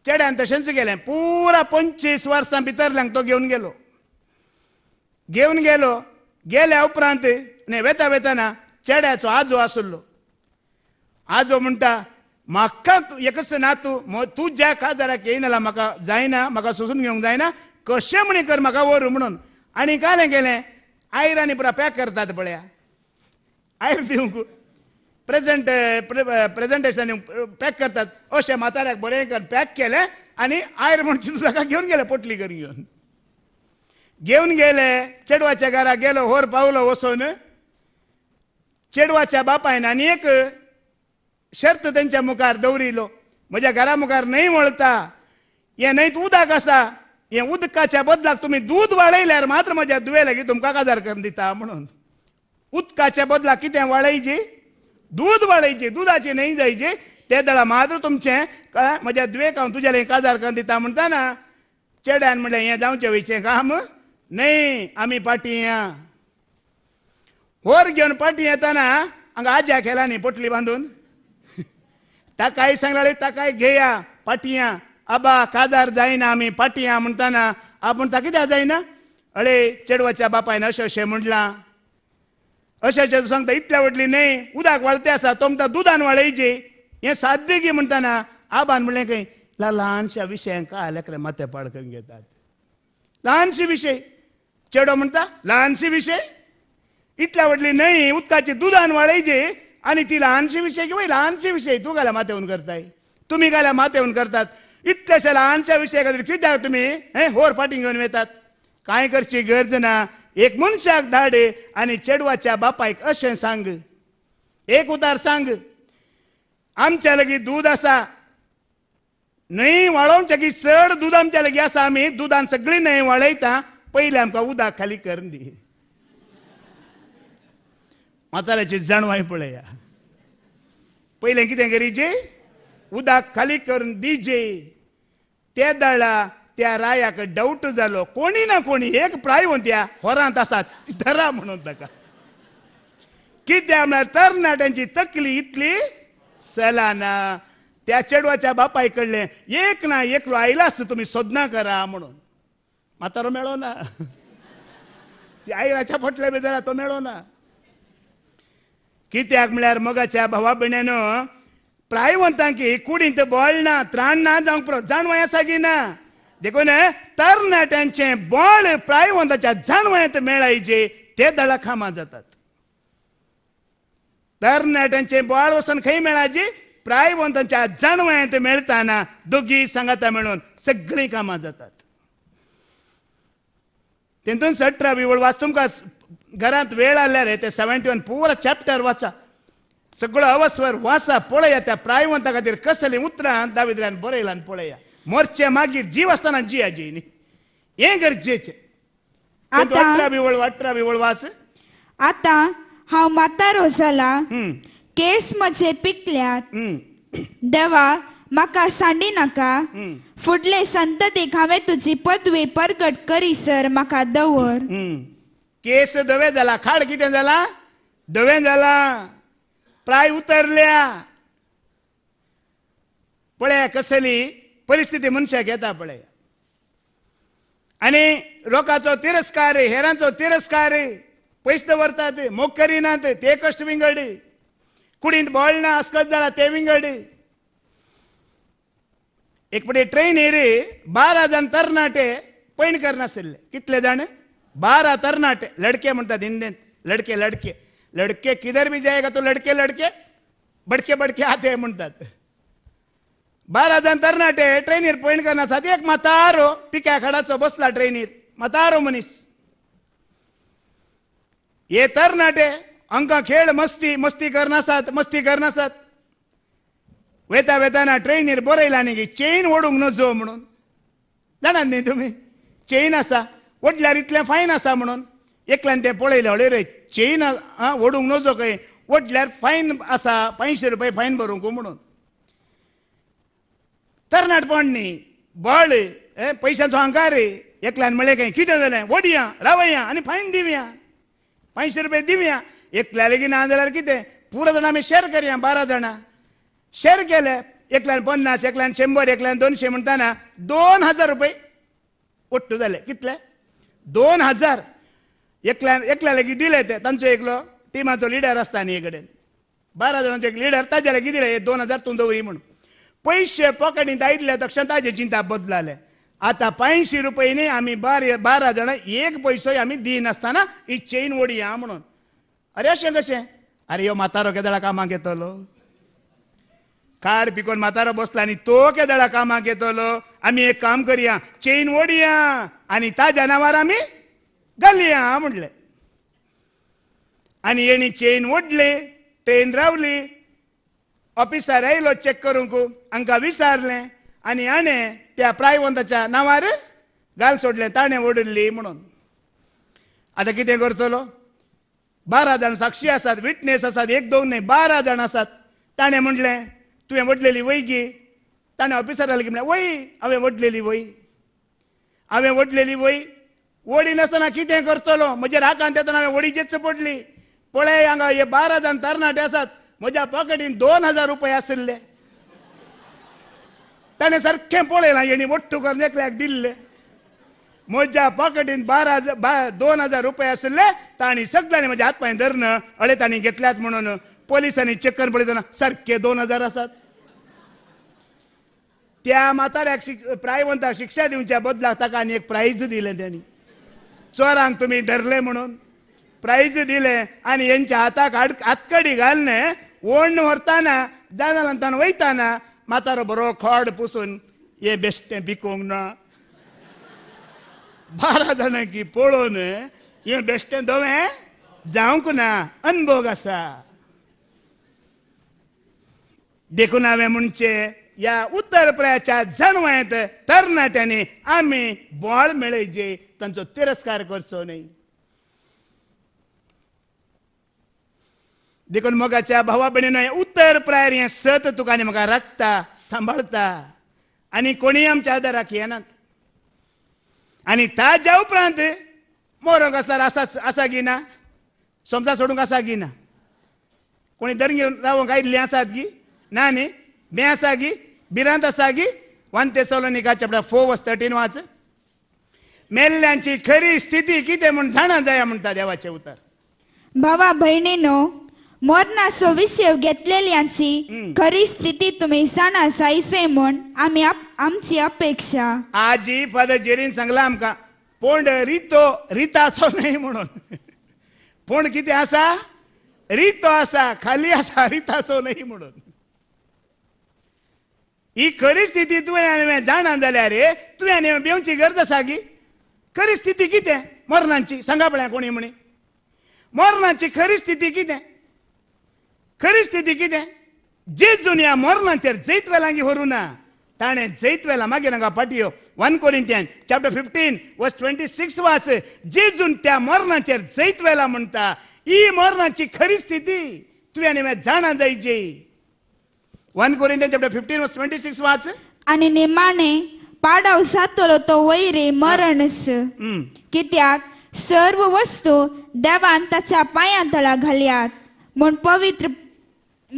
चेड्यान तशेंच गेलें पुरा पंचवीस वर्सां लांग तो घेवन गेलो घेवन गेलो गेल्या उपरांत वेता वेताना चेड्याचो आजो आसलो आजो म्हणटा म्हाका एकच ना तूं तूं ज्या खाजाराक येयनाला म्हाका जायना म्हाका सोसून घेवंक जायना कशें म्हणी कर म्हाका व्हर म्हणून आनी कालें गेलें आनी पुरा पॅक करतात पळया हांवें प्रेजेंट प्रेझेंटेशन पॅक करतात अशें म्हाताऱ्याक बरें कर पॅक केलें आनी आयर म्हण ताका घेवन गेले पोटली करून घेवन घेवन गेले चेडवाच्या घरा गेलो होर पावलो वसून चेडवाच्या बापायन आणि एक शर्त त्यांच्या मुखार दवरिलो म्हज्या घरा मुखार न्हंय वळता हे न्हंयत उदक आसा हे उदकाच्या बदलाक तुम्ही दूध वाडयल्यार मात्र म्हज्या दुयेलागी तुमकां काजार करून दिता म्हणून उदकाच्या बदला कितें वळायची दूद वळायची दुधाचे न्हय जायचे ते दळा मात्र तुमचे कळ्ळें म्हज्या दुवेक हांव तुज्या काजार करून दिता म्हणटाना चेड्यान म्हणलें हें जावचें वयचें काम न्हय आमी या होर घेवन पाटी येताना हांगा आज्या केला न्ही पोटली बांदून ताकाय सांगला ताकाय घेया पाटया आबा काजार जायना आमी पाटया म्हणटाना आपण ताका कित्याक जायना अळे चेडवाच्या बापायन अशें अशें म्हणलां अशें तूं सांगता इतल्या वाटली न्हय उदक वाळते आसा तो म्हणटा दुदान वाळयची हे साद्य की म्हणटाना आबान म्हणलें खंय ल्हानशा विशयांक आल्याक रे माथे पाड करून घेतात ल्हानशी विशय चेडो म्हणटा ल्हानशी विशय इतल्या व्हडली न्हय उदकाची दुदान वाळईजे आणि ती लहानशी विषय की लहानशी विषय तू घाला माथेहून करताय तुम्ही घाला माथेहून करतात इतल्याशा लहानशा विषया खातीर कित्याक तुम्ही हे होर फाटी घेऊन येतात काय करची गरज ना एक मनशाक धाडे आणि चेडवाच्या बापायक असे सांग एक उतार सांग आमच्या लगी दूध असा न्हंय वाळवच्या की चड दूध आमच्या लगी आसा आम्ही दुधान सगळी न्हंय वाळयता पयली आमकां उदक खाली करून दी म्हाताऱ्याची जाणवाय पळया पयलें कितें जे उदक खाली करून दिजे ते दळा त्या रायाक डाऊट झालो कोणी ना कोणी एक प्राय त्या होरांत असा धरा म्हणून ताका कित्या म्हळ्यार तरणाट्यांची तकली इतली सला ना त्या चेडवाच्या बापाय कडले एक ना एकलो आयला तुम्ही सोदना करा म्हणून म्हातारो मेळो ना ती आयलाच्या फटल्या बेजारा तो मेळो ना कित्याक म्हळ्यार मगाच्या भावा भयण्यानं प्रायवंतांकी कुडींत बोळ ना त्राण ना जावंक जाणवाय आसा की ना देखुन तरणाट्यांचे बोळ प्रायवंताच्या जाणवयांत मेळायचे ते दळा खामा जातात तरणाट्यांचे बोळ वसून खंय मेळायचे प्रायवंताच्या जाणवयांत मेळताना दोगी सांगाता मिळून सगळी कामा जातात तेंतून सट्रा विवळ वाच तुमकां घरांत वेळ आल्यार ते सेव्हन्टी वन पुरो चॅप्टर वाचा सगळो अवस्वर वाचा पळया त्या प्रायवंता खातीर कसली उतरां दाविद्र्यान बरयलां पळया मोर्चे मागीर जीव आसतना जी न्ही हे गरजेचे अठरा बिवळ अठरा बिवळ वास आता हांव म्हातारो जाला केस मजे पिकल्यात देवा म्हाका सांडी नाका फुडले संततीक हांवें तुजी पदवी परगट सर म्हाका दवर केस धवे जाला खाड कितें जाला धवें जाला प्राय उतरल्या पळया कसली परिस्थिती मनशाक येता पळय आनी लोकांचो तिरस्कार हेरांचो तिरस्कार पयस व्हरतात मोग करिनात ते कश्ट विंगडी कुडींत ना आसकत जाला ते विंगडी एक पटी ट्रेन येरी बारा जाण तरणाटे पैण करनासले कितले जाण बारा तरणाटे लडके म्हणतात हिंदीत लडके लडके लडके किधर बी जायगा तो लडके लडके बडके बडके आते म्हणतात ಬಾರಾಜಂತ तरणाटे ट्रेनीर ಪೊಯಿಂಟ್ ಕನ್ನ एक ಮತ್ತಾರು पिक्या खडाचो बसला ट्रेनीर मतारो मनीस हे तरणाटे अंका खेळ मस्ती मस्ती करनासात मस्ती करनासात वेता वेताना ट्रेनीर बरयला न्ही चेन ओडूंक नजो म्हणून जाणात न्ही तुम्ही चेन आसा ओडल्यार इतलें फायन आसा म्हणून एकल्यान तें पळयलें रे चेन ओडूंक नजो खंय ओडल्यार फायन आसा पांयशे रुपये फायन भरूंक म्हणून तरणाट नी बळ पैशांचा हंकार एकल्यान म्हळें काय कितें जालें वडया रावया आनी फायन दिवया पाचशे रुपया दिवया एकल्या लेगीत ना जाल्यार कितें पुरा जाणां आमी शेअर करया बारा जाणां शेअर केले एकल्यान पन्नास एकल्यान शंबर एकल्यान दोनशे म्हणटाना दोन हजार रुपये ओट्टू जाले कितले दोन हजार एकल्यान एकल्या लेगीत दिले ते तांचो एकलो टिमाचो लिडर आसता न्ही कडेन बारा जाणांचो एक लिडर ताज्या लेगीत दिले दोन हजार तूं दवरी म्हणून पयशे पॉकेटींत आयिल्ल्या तक्षण ताजे चिंता बदलाले आतां पांयशीं रुपयांनी आमी बारा बारा जाणां एक पयसोय आमी दिनासतना ही चेन ओडया म्हणून अरे अशें कशें अरे यो म्हातारो केदळा कामाक येतलो कार पिकोन म्हातारो बसला आनी तो केदळा कामाक येतलो आमी एक काम करया चेन ओडया आनी ता जनावर आमी घालया म्हणलें आनी येणी चेन ओडली ट्रेन रावली ऑफिसर आयलो चेक करूंक हांकां विचारले आनी हाणें त्या प्रायवंताच्या नांवार घाल सोडले ताणें ओडिल्ली म्हणून आतां कितें करतलो बारा जाण साक्षी आसात विटनेस आसात एक दोन न्ही बारा जाण आसात ताणें म्हणलें तुवें वडलेली गी ताणें ऑफिसराक की म्हणलें वय हांवें वडलेली वय हांवें ओढलेली वय ओडी नासतना कितें करतलो म्हजेर हाकान तेतना हांवें ओडीचेच पडली पळय हांगा हे बारा जाण तरणाटे आसात म्हज्या पॉकेटीन दोन हजार रुपये आसले ताणें सारखे पळयलां येणी करून नेकल्याक दिल्ले म्हज्या पॉकेटीन बारा हजार दोन हजार रुपये आसले ताणी सगळ्यांनी म्हज्या पांय धरन अळे ताणी घेतल्यात म्हणून पोलिसांनी चक्कर पळयतना सारके दोन हजार आसात त्या म्हाताऱ्याक शिक प्रायवंताक शिक्षा दिवच्या बदलाक ताका आनी एक प्रायज दिलें त्यांनी चोरांक तुम्ही धरले म्हणून प्रायज दिले आणि यांच्या हाताक हातकडी घालने ओण व्हरताना जनालांतान वयताना मातार बरो खड पुसून हे बेश्टे पिकोवंक ना बारा जाणांकी की पळोवन हे बेश्टे दोवे जावंक ना अनभोग आसा देखून हांवें म्हणचे या उत्तर प्रयाच्या जनवयांत तरणाट्यांनी आमी बॉल मेळयचे तांचो तिरस्कार करचो न्हय देखून मोगाच्या भावा बहिणीनं उत्तर प्रायर हे सत तुका म्हाका राखता सांबाळता आनी कोणीय आमच्या आदाराक येनात आणि ताज्या उपरांत मोरोंक असणार असाच आसा गी ना समजा सोडूंक असा गी ना कोणी धरून घेऊन रावंक आयिल्लीं आसात गी ना न्ही बे असा गी बिरांत असा गी वन ते सोलोनिका फो वस थर्टीन वाच मेल्ल्यांची खरी स्थिती किती म्हणून जाणा जाया म्हणता देवाचे उतर भावा भयणीनो विषय सोविशेव घेतलेल्यांची खरी स्थिती तुम्ही सणा साईसे म्हण आम्ही आमची अपेक्षा आजी फादर जेरीन सांगला आमका पण रितो रिता असो नाही म्हणून पण किती असा रितो असा खाली असा रिता असो नाही म्हणून ही खरी स्थिती तुवें जाणा जाल्यार रे तुवें हांवें बेवची गरज आसा की खरी स्थिती कितें मरणांची सांगा पळया कोणी म्हणे मरणांची खरी स्थिती कितें खरीच तिथे किती जे जुन्या मोरणांचे जैत वेळा होरून ताणे जैतवेला वेळा मागे रंगा पाठिओ one Corinthians chapter fifteen verse twenty six वास जे जुन त्या मोरणांचे जैतवेला म्हणटा म्हणता ही मोरणांची खरी स्थिती तुम्ही आणि जाणा जाई जे one Corinthians chapter fifteen verse twenty six वास आणि निमाणे पाडाव सातोलो तो वैरे मरणस कित्याक सर्व वस्तू देवान त्याच्या पायातळा घालयात म्हण पवित्र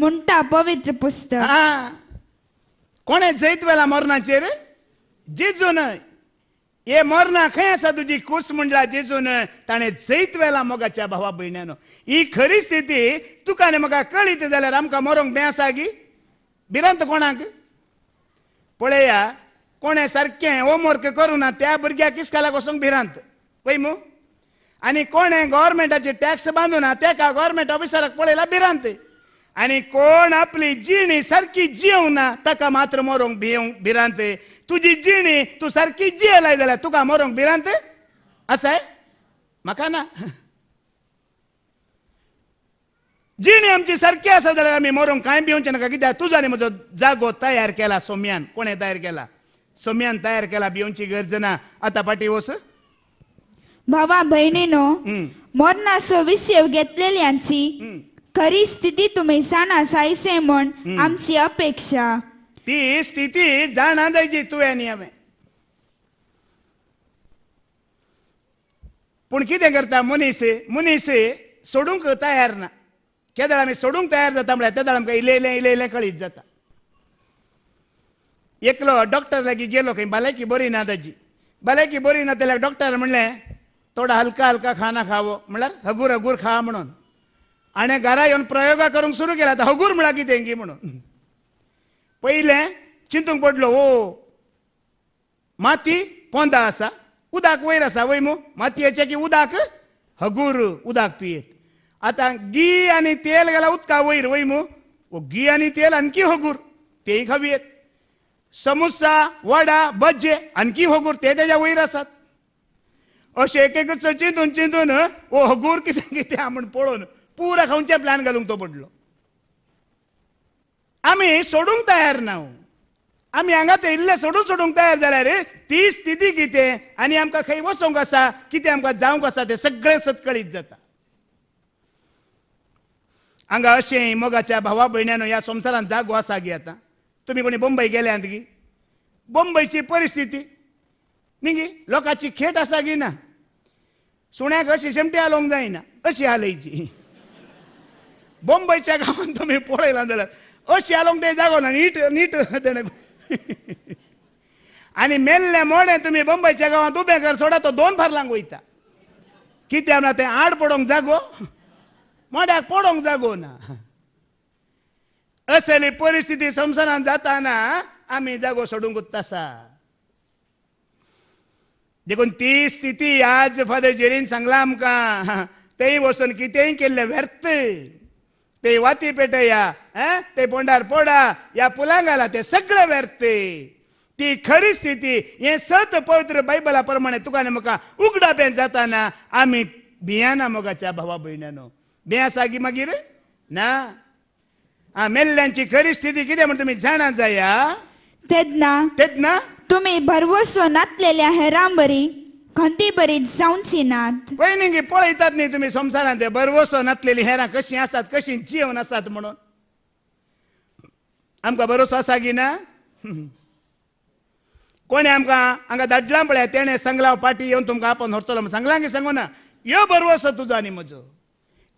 म्हणता पवित्र पुस्तक હા કોણે જૈતવેલા મોરના ये मरना खंय आसा तुझी कुस म्हणला जेजून ताणे जैत वेला मोगाच्या भावा भयण्यान ही खरी स्थिती तुकाने म्हाका कळीत जाल्यार आमकां मोरोंक आसा गी भिरांत कोणाक पळया कोणे सारकें होमवर्क करूं ना त्या भुरग्याक किसकाला वचूंक भिरांत पय मू आनी कोणे गोवोरमेंटाचे टॅक्स बांदू ना तेका गोवोरमेंट ऑफिसराक पळयला भिरांत आणि कोण आपली जिणी सारखी जिव ना ताका मात्र मोरोंक भिवंक भिरांत तुजी जिणी तू सारखी जियेलाय जाल्यार तुका मोरंग भिरांते आसाय म्हाका ना जिणी आमची सारखी आसा जाल्यार आमी मरोंग कांय भिवचे नाका कित्याक आनी म्हजो जागो तयार केला सोम्यान कोणे तयार केला सोम्यान तयार केला भिवची गरज ना आतां पाटी वस भावा भयणीनो मरणासो विशेव घेतलेल्यांची खरी स्थिती तुम्ही सांगा साईसे म्हण आमची अपेक्षा ती स्थिती जाणा जायची तुवें हांवें पूण कितें करता मनीस मनीस सोडूंक तयार ना केदळ आमी सोडूंक तयार जाता म्हणजे तेदळ आमकां इले इले इले कळीत जाता एकलो डॉक्टर लागी गेलो खंय भलायकी बरी ना ताजी भलायकी बरी ना तेल्याक डॉक्टर म्हणलें थोडा हलका हलका खाना खावो म्हळ्यार हगूर हगूर खा म्हणून आणि घरा येऊन प्रयोगा करूंक सुरू केला आतां हगूर म्हळ्यार कितें गी म्हणून पहिले चिंतूंक पडलो ओ माती पोंदा असा उदक वयर आसा वय मातयेचे की उदक हगूर उदक पियेत आता गी आणि तेल गेला उदका वयर वय व गी आणि तेल आणखी हगूर तेय खावयेत समोसा वडा भज्जे आणखी हगूर ते त्याच्या वयर असतात अशें एक एक चिंतून चिंतून ओ हगूर किती कितें हा पळोवन पुरा खंयचे प्लॅन घालूंक तो पडलो आम्ही सोडूंक तयार ना आम्ही हांगा इल्ले सोडून सोडूंक तयार जाल्यार ती स्थिती कितें आनी आमकां खंय वचूंक आसा कितें आमकां जावंक आसा तें सगळें सत्कळीत जाता हांगा अशें मोगाच्या भावा भयण्यान ह्या संसारात जागो आसा गे आतां तुमी कोणी बोंबई गेल्यात गी बंबईची परिस्थिती न्ही गी लोकांची खेट आसा गी ना सुण्याक अशी शेमटी हालोवंक जायना अशी हालयची बोंबईच्या गावात तुम्ही पोळायला जाल्यार अशी आलोंक ते जागो ना नीट नीट देणे आनी मेल्ले मोडे तुम्ही बोंबईच्या गावात उभे कर सोडा तो दोन फारलांक वयता कित्याक ना तें आड पडोंक जागो मोड्याक पडोंग जागो ना असली परिस्थिती संसारात जाताना आम्ही जागो सोडूंकूच तसा देखून ती स्थिती आज फादर जेरीन सांगला आमकां तेंय वचून कितेंय केल्लें व्यर्थ ते वाती पेटया ते पोंडार पोडा या पुलांगाला ते सगळं व्यर्थे ती खरी स्थिती हे सत पवित्र बायबला प्रमाणे तुकाने मुका उगडा पेन जाताना आम्ही भियाना मोगाच्या भावा बहिण्यानो बिया सागी मागीर ना आ मेल्ल्यांची खरी स्थिती किती म्हणून तुम्ही जाणा जाया तेच ना तेच ना तुम्ही भरवसो नातलेल्या हैरांबरी खंती बरीत जावची नात वयनिंगी पळयतात न्ही तुमी संसारात ते बरवसो नातलेली हेरां कशी आसात कशी जीवन आसात म्हणून आमकां बरोसो आसा की ना कोणें आमकां हांगा धाडला पळय तेणें सांगला पाटी येवन तुमकां आपोवन व्हरतलो म्हण सांगलां की सांगू ना यो भरवसो तुजो आनी म्हजो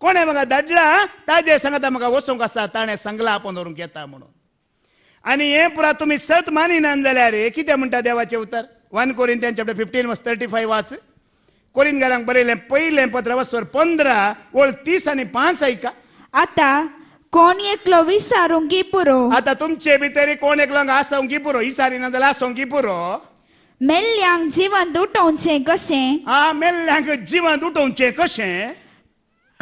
कोणें म्हाका धाडला ताजे सांगता म्हाका वचूंक आसा ताणें सांगला आपोवन व्हरूंक येता म्हणून आनी हें पुरा तुमी सत मानिनान जाल्यार कितें म्हणटा देवाचें उतर one Corinthians chapter fifteen verse thirty five वाच कोरिंद घरांक बरयलें पयलें पत्र वस्वर पंदरा ओळ तीस आनी पांच आयका आतां कोण एकलो विसारूंक पुरो आतां तुमचे भितर कोण एकलोंक आसूंक पुरो विसारी ना जाल्यार आसूंक पुरो मेल्ल्यांक जिवन दुटोवचें कशें आ मेल्ल्यांक जिवन दुटोवचें कशें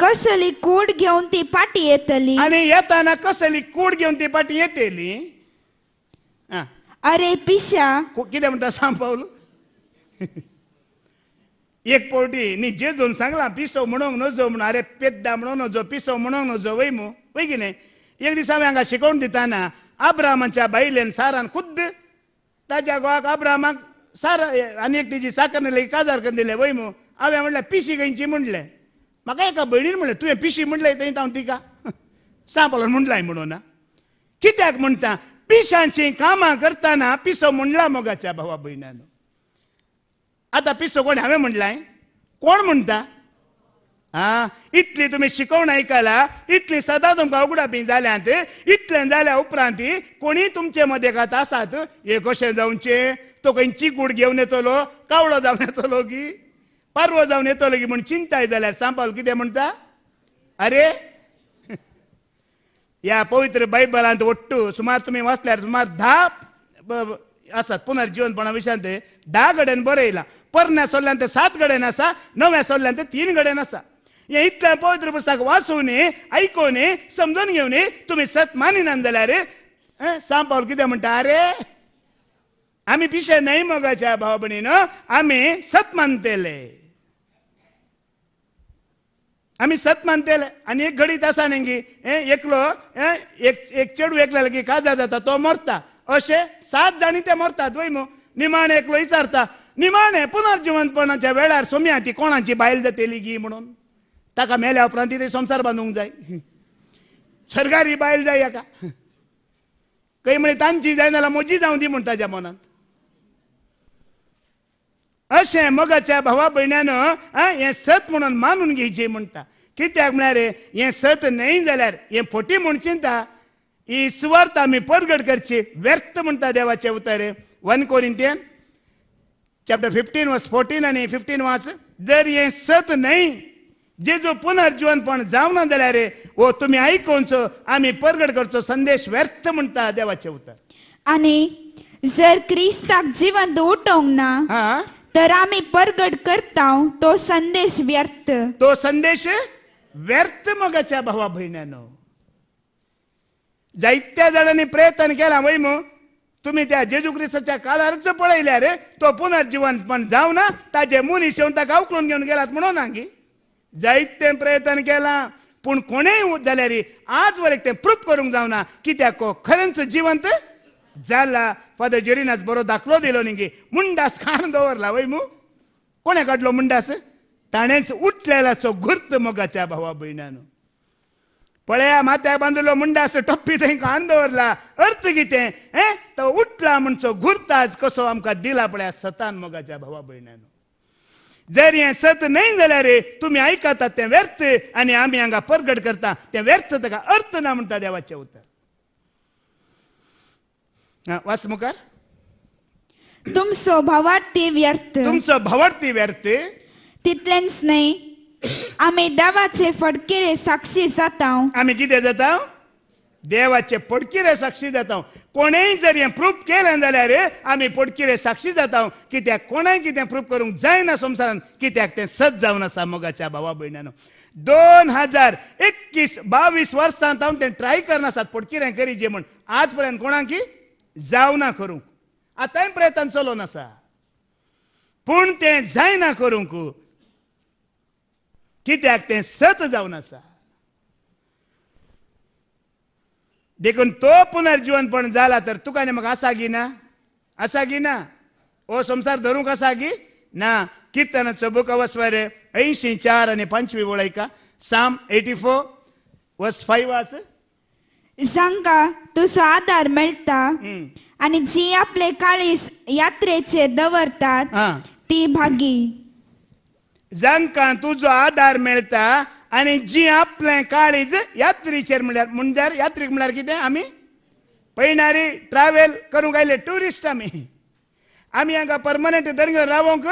कसली कूड घेवन ती पाटी येतली आनी येताना कसली कूड घेवन ती पाटी येतली अरे पिशा किती म्हणटा सांग एक पावटी न्ही जेजून सांगला पिसो म्हणोंक नजो म्हणून अरे पेद्दा म्हणून नजो पिसो म्हणोंक नजो वय मू वय नाही एक दिसा हांवें हांगा शिकोवन दिताना आब्रामाच्या बाईलेन सारान खुद्द ताज्या गोवाक आब्रामाक सार आनी एक तिची साकर लेगीत काजार करून दिले वय मू हांवें म्हणलें पिशी खंयची म्हणलें म्हाका एका भयणीन म्हणलें तुवें पिशी म्हणलें थंय हांव तिका सांपलोन म्हणलाय म्हणून कित्याक म्हणटा पिशांची कामां करताना पिसो म्हणला मोगाच्या भावा भयणान आता पिसो कोण हांवें म्हणलाय कोण म्हणटा हा इतली तुम्ही शिकवण ऐकायला इतली सदां तुमकां उगडापी जाल्यांत इतलें जाल्या उपरांत कोणी तुमचे मध्ये घात आसात हे कशें तो खंयची गुड घेवन येतलो कावळो जावन येतलो की पारवो जावन येतलो की म्हण चिंताय जाल्यार सांबाल कितें म्हणटा अरे या पवित्र बायबलांत ओट्टू सुमार तुम्ही वाचल्यार सुमार धा आसात पुनर्जीवनपणा विशयान ते धा गड्यान बरयला पोरण्या सोल्ल्यान ते सात गड्यान आसा नव्या सोल्ल्यान ते तीन गड्यान आसा हे इतल्या पवित्र पुस्तक वाचून ऐकून समजून घेऊन तुम्ही सत मानिनान जाल्यार सांग किती म्हणता अरे आम्ही पिशे नाही मगाच्या भाव आम्ही सत मानतेले आम्ही सत मानतेले आणि एक घडीत असा नेंगी ए एकलो ए एक एक चेडू एकल्या की काजा जाता तो मरता अशे सात जाणी ते मरतात वय मग निमाण एकलो विचारता निमाणे पुनर्जीवनपणाच्या वेळार सोम्या ती कोणाची बायल जातेली गी म्हणून ताका मेल्या उपरांत ते संसार बांधूंक जाय सरकारी बायल जाय एका काही म्हणे तांची जाय नाल्या मोजी जाऊं दी म्हण ताज्या मनात अशें मगाच्या भावा बहिणानं हे सत म्हणून मानून म्हणता म्हणटा कित्याक रे हे सत न्हय जाल्यार हें फोटी म्हण चिंता ही सुवार्थ आमी परगड करची व्यर्थ म्हणता देवाचे उतर one Corinthians chapter fifteen verse fourteen आणि फिफ्टीन वाच जर हे सत न्हय जेजू पुनर्जीवनपण जावना जाल्यार तुम्ही तुमी आयकोनचो आम्ही परगड करचो संदेश व्यर्थ म्हणता देवाचे उतर आणि जर क्रिस्ताक जीवन उठोंक ना तर आम्ही परगड करता तो संदेश व्यर्थ तो संदेश व्यर्थ मगच्या भावा भयण्यानं जायत्या जणांनी प्रयत्न केला मग तुम्ही त्या जेजू काल काळारच पळयल्या रे तो पुनर्जीवन पण जाऊ ना ताजे मुनी शेवण ताका उखलून घेऊन गेलात म्हणून हांगी जायते प्रयत्न केला पूण झाल्या रे आज एक ते प्रूफ करूंक त्या कित्याक खरंच जिवंत झाला फादर जेरीज बरो दाखल दिला गे मुंडास खाण दवरला वय मू कोणे काढलो मुंडास ताणेच उठलेला सो घुर्त मोगाच्या भावा बहिणानो पळया माथ्या बांधलो मुंडास टप्पी थंय खाण दोवरला अर्थ तो उठला म्हणचो घुर्ताज कसो आमकां दिला पळया सतान मोगाच्या भावा बहिणानो जर हे सत जाल्यार रे तुम्ही ऐकतात ते व्यर्थ आणि आम्ही हंगा परगड करता ते व्यर्थ तका अर्थ ना म्हणता उतर मुकार तुम भवार्थी व्यर्थ तुमचो भवार्थी व्यर्थ तितलेंच न्हय आमी देवाचे फडकिरे साक्षी जाता आमी कितें जाता देवाचे फडकिरे साक्षी जाता कोणेय जर हें प्रूफ केलें जाल्यार आमी फडकिरे साक्षी जाता कित्याक कोणाय कितें प्रूफ करूंक जायना संवसारान कित्याक तें सज जावन आसा मोगाच्या भावा भयणानो दोन हजार एकवीस बावीस वर्सांत हांव तें ट्राय करनासात पडकिरे करी जे म्हण आज पर्यंत कोणाकी जावना करूंक आतांय प्रयत्न चलोन आसा पूण तें जायना करूंक कित्याक तें सत जावन आसा देखून तो पुनर्जीवनपण जाला तर तुका आनी म्हाका आसा गी ना आसा गी ना हो संसार धरूंक आसा गी ना किर्तनाचो बुक वसवर ऐंशी चार आनी पंचवी वळयका साम एटी फोर वस फायव आसा जांका तुजो आदार मेळटा आणि जी आपले काळीस यात्रेचे दवरतात ती भागी जांकां तुजो आधार मेळटा आणि जी आपले काळीज यात्रेचेर म्हणल्यार म्हणल्यार यात्रीक म्हणल्यार कितें आमी पयणारी ट्रॅव्हल करूंक आयले ट्युरिस्ट आमी आमी हांगा परमनंट धरंग रावोंक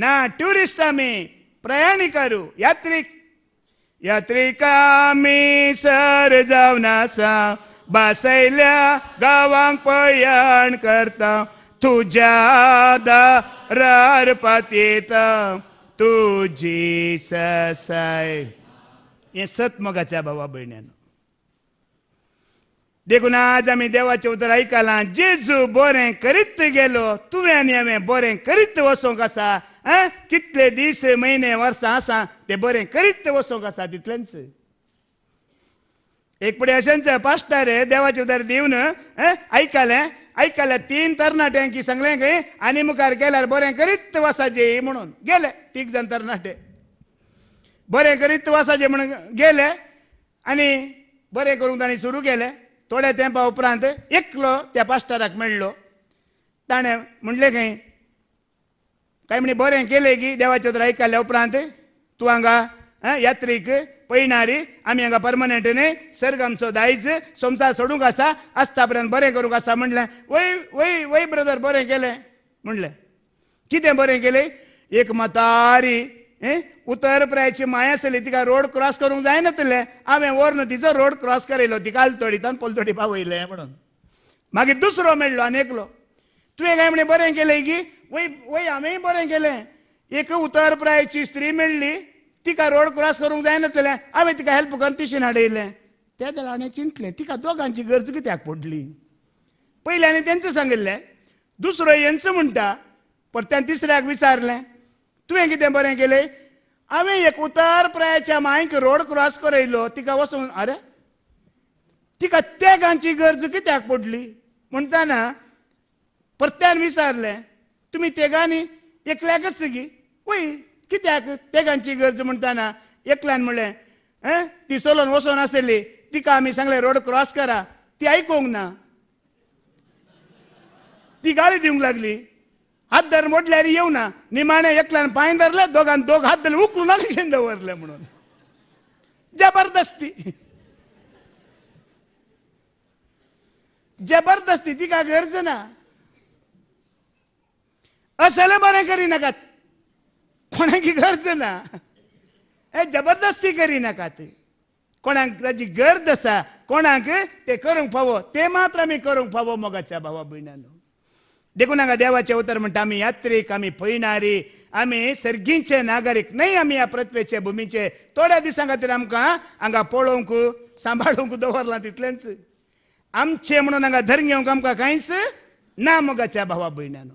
ना ट्युरिस्ट आमी करू यात्रीक यात्रिका मी सर आसा बासयल्या गावां पयाण करता तुझ्या दार तुझी ससाय हे सतमगाच्या भावा बहिण्यान देखून आज आम्ही देवाचे उतर ऐकला जेजू बरें करीत गेलो तुवें बोरे हांवें बरें करीत वसोंक आसा कितले दीस म्हयने वर्सां आसा ते बरें करीत वचोंक आसा तितलेंच एक फुडें अशेंच पास्टारे देवाचे उदार दिवन ऐकले आयकलें तीन तरणाट्यांक सांगलें खंय आनी मुखार गेल्यार बरें करीत वसाचे म्हणून गेले तीग जाण तरणाटे बरें करीत वसाचे म्हणून गेले आनी बरें करूंक ताणें सुरू केलें थोड्या तेंपा उपरांत एकलो त्या पास्टाराक मेळ्ळो ताणें म्हणलें खंय काय म्हणे बरें केलें की देवाचें तर आयकल्या उपरांत तूं हांगा यात्रीक पैणारी आमी हांगा परमनंट न्ही सर्ग आमचो दायज संसार सोडूंक आसा आसता पर्यंत बरें करूंक आसा म्हणलें वय वय वय ब्रदर बरें केलें म्हणलें कितें बरें केलें एक म्हातारी उतर प्रायची माय आसली तिका रोड क्रॉस करूंक जायनासलें हांवें वर्ण तिचो रोड क्रॉस करयलो तिका आलतोडीतान पोलतोडी पावयलें म्हणून मागीर दुसरो मेळ्ळो आनी एकलो तुवें काय म्हणे बरें केलें की वय वय हांवेंय बरें केलें एक उतर प्रायची स्त्री मेळ्ळी तिका रोड क्रॉस करूंक जायनासलेलें हांवें तिका हेल्प करून तिशेन हाडयलें त्या हाणें चिंतलें तिका दोगांची गरज कित्याक पडली पयल्यान तेंचें सांगिल्लें दुसरो हेंचो म्हणटा परत्यान तिसऱ्याक विचारलें तुवें कितें बरें केलें हांवें एक उतर प्रायाच्या मायक रोड क्रॉस करयलो तिका वचून आरे तिका गांची गरज कित्याक पडली म्हणटाना परत्यान विचारलें तुम्ही तेगांनी एकल्याकच सगी वय कित्याक तेगांची गरज म्हणताना एकल्यान म्हणलें ती सोलोन वसून आसली तिका आमी सांगले रोड क्रॉस करा ती आयकूंक ना ती गाळी दिवंक लागली हात धर येऊ ना निमाणे एकल्यान पाय धरले दोगान दोघ हात धरले उखलून घेऊन दवरले म्हणून जबरदस्ती जबरदस्ती तिका गरज ना असलमने करी नकात कोणाकी गरज ना हे जबरदस्ती करी ते कोणाक ताजी गरज आसा कोणाक ते करूंक पावो ते मात्र आमी करूंक पावो मोगाच्या भावा भयणांनो देखून हांगा देवाचे उतर म्हणटा आमी यात्रीक आमी पयणारी आमी सर्गींचे नागरीक न्हय आमी ह्या पृथ्वीचे भुमीचे थोड्या दिसां खातीर आमकां हांगा पळोवंक सांबाळूंक दवरलां तितलेंच आमचें म्हणून हांगा धर घेवंक आमकां कांयच ना मोगाच्या भावा भयणांनो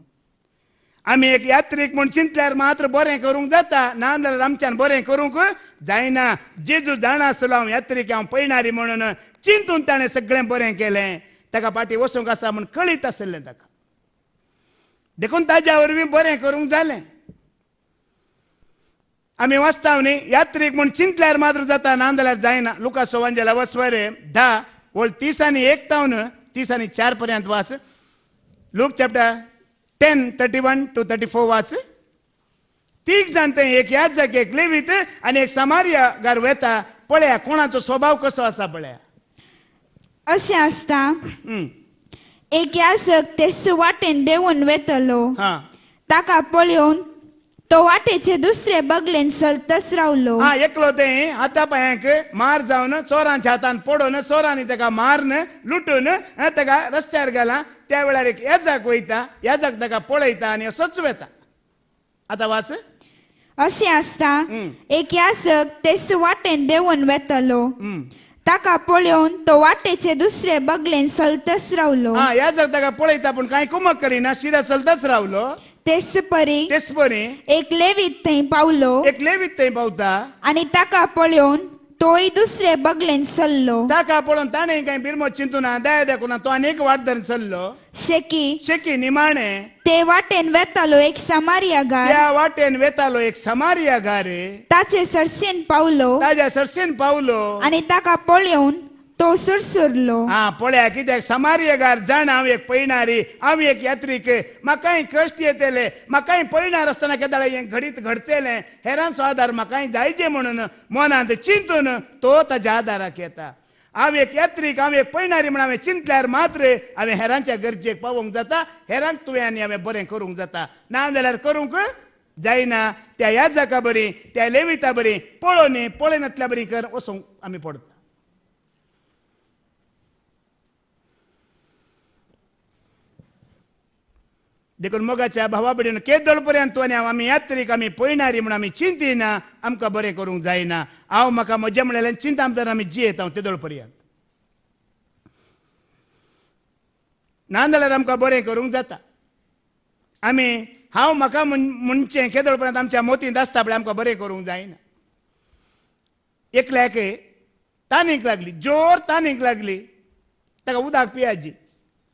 आमी एक यात्रीक म्हणून चिंतल्यावर मात्र बरें करूंक जाता ना जाल्यार आमच्यान बरें करूंक जायना जेजू जाणा आसलो हांव यात्रीक हांव पळयणारी म्हणून चिंतून ताणें सगळें बरें केलें ताका फाटी वसूंक आसा म्हूण कळीत आसलें ताका देखून ताज्या वरवीं बरें करूंक जालें आमी वाचता न्ही यात्रीक म्हूण चिंतल्यार मात्र जाता ना जाल्यार जायना लुका सोवांजेला वसवरे धा व्हड तीस आनी एक तीस आनी चार पर्यंत वाच लोक chapter ten thirty one to thirty four वाच तीग जाण ते एक ह्याच एक लेवीत आणि एक गार वेता पळया कोणाचो स्वभाव कसो असा पळया असे असता एक यासक ते वाटेन देऊन वेतलो हा ताका पळयोन तो वाटेचे दुसरे बगलेन सलतस रावलो हा एकलो ते हाता पायांक मार जावन चोरांच्या हातान पडून चोरांनी ताका मारन लुटून ताका रस्त्यार गेला त्या वेळार एक येजाक वयता येजाक ताका पळयता आनी असोच वेता आतां वास अशें आसता एक यासक तेस वाटेन देंवन वेतलो ताका पळोवन तो वाटेचे दुसरे बगलेन सलतस रावलो हा जाग ताका पळयता पूण कांय कुमक करिना शिरा सलतस रावलो तेस परी तेस परी एक लेवीत थंय पावलो एक लेवीत थंय पावता आनी ताका पळोवन तोही दुसरे बगलेन सल्लो ताका पळोवन ताणें कांय बिरमो चिंतून दया देखून तो आनीक वाट धरून सल्लो शेकी शेकी निमाणे ते वाटेन वेतालो एक गार त्या वाटेन वेतालो एक गारे ताचे सरसेन पावलो ताज्या सरसेन पावलो आणि ताका येऊन तोसर सरलो हा पळया कित्याक समार्येगार जाण हांव एक पळणारी हांव एक यात्रीक म्हाकाय कश्ट येतले म्हाकाय पळणार आसतना केदाळ हें घडीत घडतलें हेरांचो आदार म्हाकाय जायचे म्हणून मनांत चिंतून तो ताज्या आदाराक येता हांव एक यात्रीक हांव एक पळणारी म्हण हांवें चिंतल्यार मात्र हांवें हेरांच्या गरजेक पावोवंक जाता हेरांक तुवें आनी हांवें बरें करूंक जाता ना जाल्यार करूंक जायना त्या याजाका बरी त्या लेविता बरी पळोवनी पळयनातल्या बरी कर वचूंक आमी पडटा देखून मोगाच्या भावा भयण के दोल पर्यंत आम्ही यात्रीक आम्ही पळणारी म्हूण आमी चिंतिना आमकां बरें करूंक जायना हांव म्हाका म्हज्या म्हणल्या चिंता आमदार आमी जियेत हांव तेदोळ पर्यंत ना जाल्यार आमकां बरें करूंक जाता आमी हांव म्हाका म्हणचें केदोळ पर्यंत आमच्या मोतींत आसता पळय आमकां बरें करूंक जायना एकल्याक तानीक लागली जोर तानीक लागली ताका उदक पियाजी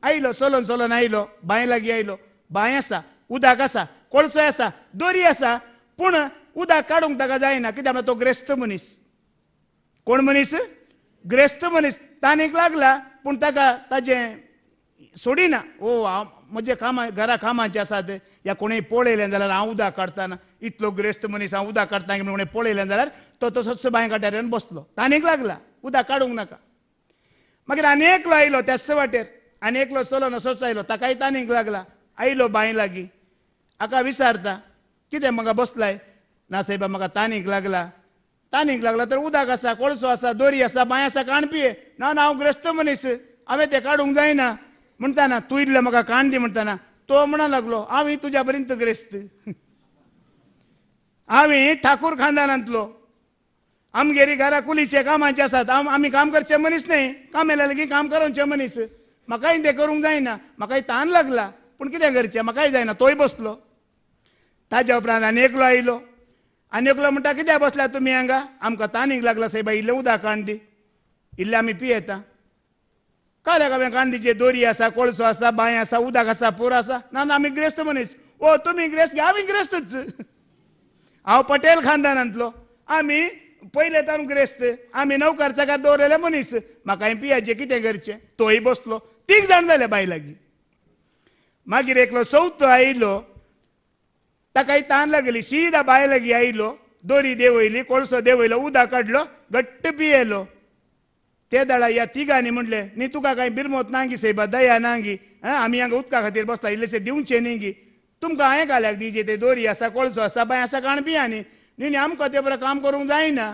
आयलो सोलोन सोलोन आयलो बांय लागीं आयलो बांय आसा उदक आसा कोळसोय आसा दोरी आसा पूण उदक काडूंक ताका जायना कित्याक म्हणल्यार तो ग्रेस्त मनीस कोण मनीस ग्रेस्त मनीस तांणीक लागला पूण ताका ताजें सोडिना ओ हांव म्हजे कामां घरा कामाचे आसात या कोणीय पळयलें जाल्यार हांव उदक काडटाना इतलो ग्रेस्त मनीस हांव उदक काडटा म्हण कोणें पळयलें जाल्यार तो तसोच बांय काटार येवन बसलो तांणीक लागला उदक काडूंक नाका मागीर आनी एकलो आयलो त्याच वाटेर आनी एकलो चलो नसोच आयलो ताकाय तांणीक लागला आयलो बांय लागीं हाका विचारता कितें म्हाका बसलाय ना साहेबा म्हाका तानीक लागला तानीक लागला तर उदक आसा कोळसो आसा दोरी आसा बांय आसा काण पिये ना ना हांव ग्रस्त मनीस हांवें तें काडूंक जायना म्हणटाना तूं इल्लें म्हाका काण दी म्हणटाना तो म्हणा लागलो हांवें तुज्या पर्यंत ग्रेस्त हांवें ठाकूर खानदानांतलो आमगेरी घरा कुलीचे कामाचे आसात आमी काम करचे मनीस न्हय कामेला लेगीत काम करचे मनीस म्हाकाय तें करूंक जायना म्हाकाय तान लागला पूण कितें करचें म्हाकाय जायना तोय बसलो ताज्या उपरांत आनी एकलो आयलो आनी एकलो म्हणटा कित्याक बसल्या तुमी हांगा आमकां तानीक लागला साहेब इल्लें उदक काण दी इल्लें आमी पियेता काल्याक हांवें कांदीचे दोरी आसा कोळसो आसा बांय आसा उदक आसा पूर आसा ना ना आमी ग्रेस्त मनीस ओ तुमी ग्रेस्त घ्या आमी ग्रेस्तच हांव पटेल खानदानांतलो आमी पयले तावन ग्रेस्त आमी नवकार चकार दवरलेले मनीस म्हाका पियाचें कितें करचें तोय बसलो तीग जाण जाले बाय लागीं मागीर एकलो चवथो आयिल्लो ताकाय तान लागली सिदा बाय लागीं आयिल्लो दोरी देवयली कोळसो देवयलो उदक काडलो घट्ट पियेलो ते दळा या तिगांनी म्हणले न्ही तुका कांय बिरमोत ना गी सैबा दया ना नांगी आमी हांगा उदका खातीर बसता इल्लेशे दिवचें न्ही गी तुमकां हांयें घाल्याक दिजे ते दोरी आसा कोळसो आसा बाय आसा काण पिया न्ही न्ही आमकां ते बरें काम करूंक जायना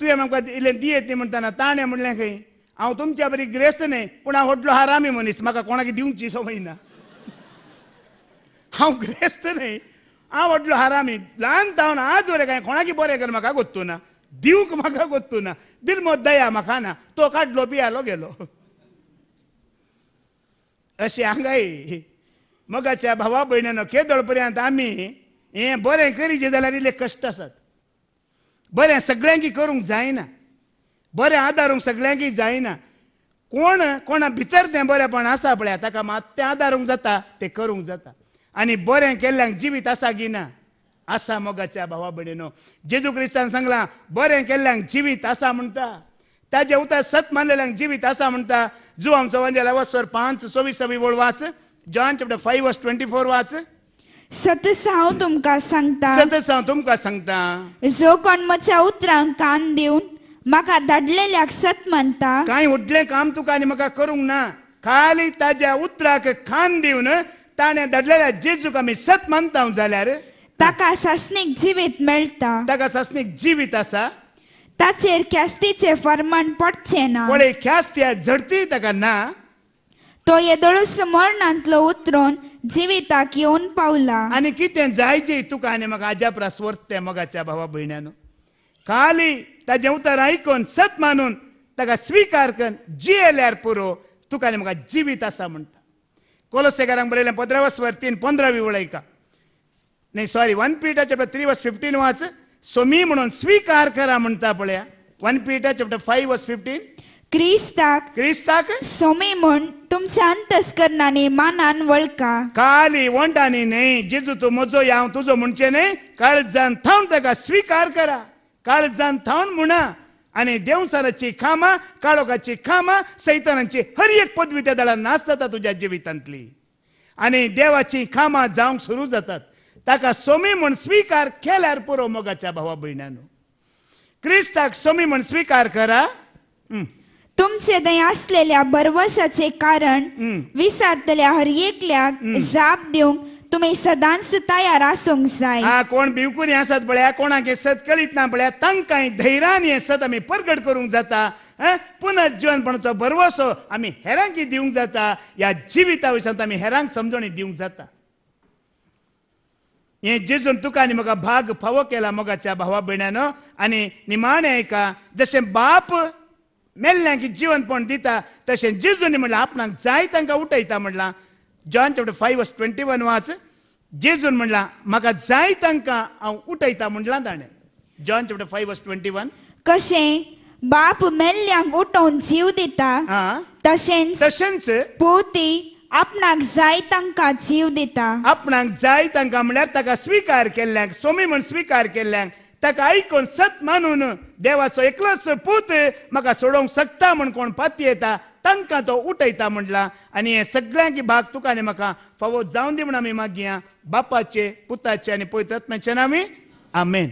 तुवें आमकां इल्लें दियेत न्ही म्हणटाना ताणें म्हणलें खंय हांव तुमच्या बरी ग्रेस्त न्ही पूण हांव व्हडलो हारामी मनीस म्हाका कोणाक दिवची सो ना हांव ग्रेस्त न्ही हांव व्हडलो हारामी ल्हान आज आजवरे काय कोणाकी बरें कर म्हाका गोत्तू ना दिवंक म्हाका गोत्तू ना बिरमत दया म्हाका ना तो काडलो पियालो गेलो अशें हांगाय मगाच्या भावा भयणानो केदळ पर्यंत आमी हें बरें करीचे जाल्यार इल्ले कश्ट आसात बरें सगळ्यांकी करूंक जायना बरें आदारूंक सगळ्यांकी जायना कोण कोणा भितर तें बरेंपण आसा पळय ताका मात तें आदारूंक जाता तें करूंक जाता आनी बरें केल्ल्यांक जिवीत आसा की ना आसा मोगाच्या भावा भयणीनो जेजू क्रिस्तान सांगलां बरें केल्ल्यांक जिवीत आसा म्हणटा ताजे उतर सत मानलेल्यांक जिवीत आसा म्हणटा जो आमचो वंदेला वस्वर पांच सवी वळ वाच John chapter five verse twenty four वाच सतस हांव तुमकां सांगता सतस हांव तुमकां सांगता जो कोण म्हज्या उतरांक कान दिवन म्हाका धाडलेल्याक सत मानता कांय उडले काम तुका आनी म्हाका करूंक ना खाली ताज्या उतराक खान दिवन ताणें दादलेल्या जेजूक आमी सत मानता जाल्यार ताका सस्नीक जिवीत मेळटा ताका सस्नीक जिवीत आसा ताचेर ख्यास्तीचे फर्मान पडचे ना पळय ख्यास्ती झडती ताका ना तो येदळूस मरणांतलो उतरून जिविताक येवन पावला आनी कितें जायचे तुका आनी म्हाका आज्या प्रास ते मगाच्या भावा भयण्यान खाली ताजें उतर आयकून सत मानून ताका स्विकार कर जियेल्यार पुरो तुका आनी म्हाका जिवीत आसा म्हणटा கோலசேகரம் பிள்ளையில பொதரவஸ் வர்த்தின் பொந்தரவி உழைக்கா नाही sorry one Peter chapter three verse fifteen वाच सोमी म्हणून स्वीकार करा म्हणता पळया one Peter chapter five verse fifteen क्रिस्ताक क्रिस्ताक सोमी म्हण तुमच्यान अंतस्करणाने मानान वळका काली वंटानी नाही जिजू तू मजो या तुझो म्हणचे नाही काळजान थांब ताका स्वीकार करा काळजान थांब म्हणा आणि देवसाराची खामा काळोखाची खामा सैतानांची हर एक पदवी त्या दळांना जाता तुझ्या जिवितांतली आणि देवाची खामा जावंक सुरू जातात ताका सोमी म्हण स्वीकार केल्यार पुरो मोगाच्या भावा भयणांनो क्रिस्ताक सोमी म्हण स्वीकार करा तुमचे दय असलेल्या बरवशाचे कारण विसरतल्या हर एकल्या जाप देऊन तुमी सदांच तयार सोंग जाय कोण बिवकुरी आसात पळया कोणाक हे ना पळया तांकांय धैर्यान हे सत आमी परगट करूंक जाता पुनर्जीवनपणाचो भरवसो आमी हेरांक दिवंक जाता ह्या जिविता विशयांत आमी हेरांक समजणी दिवंक जाता हे जेजून तुका आनी म्हाका भाग फावो केला मोगाच्या भावा भयणानो आनी निमाणें आयका जशें बाप मेल्ल्यांक जिवनपण दिता तशें जेजून म्हणलां आपणाक जाय तांकां उठयता म्हणलां John chapter five verse twenty one वाच जेजून म्हणला म्हाका जाय तांकां हांव उठयता म्हणलां ताणे John chapter five verse twenty one कशें बाप मेल्ल्यांक उठोवन जीव दिता तशेंच तशेंच पोती आपणाक जाय तांकां जीव दिता आपणाक जाय तांकां म्हळ्यार ताका स्वीकार केल्ल्यांक सोमी म्हण स्वीकार केल्ल्यांक ताका आयकून सत मानून देवाचो एकलोच पूत म्हाका सोडोवंक शकता म्हूण कोण पाती येता तांकां तो उठयता म्हणला आनी हे सगळ्यांक भाग तुका आनी म्हाका फावो जावन दी म्हूण आमी मागया बापाचे पुताचे आनी पवित्रात्म्याचे नामी आमेन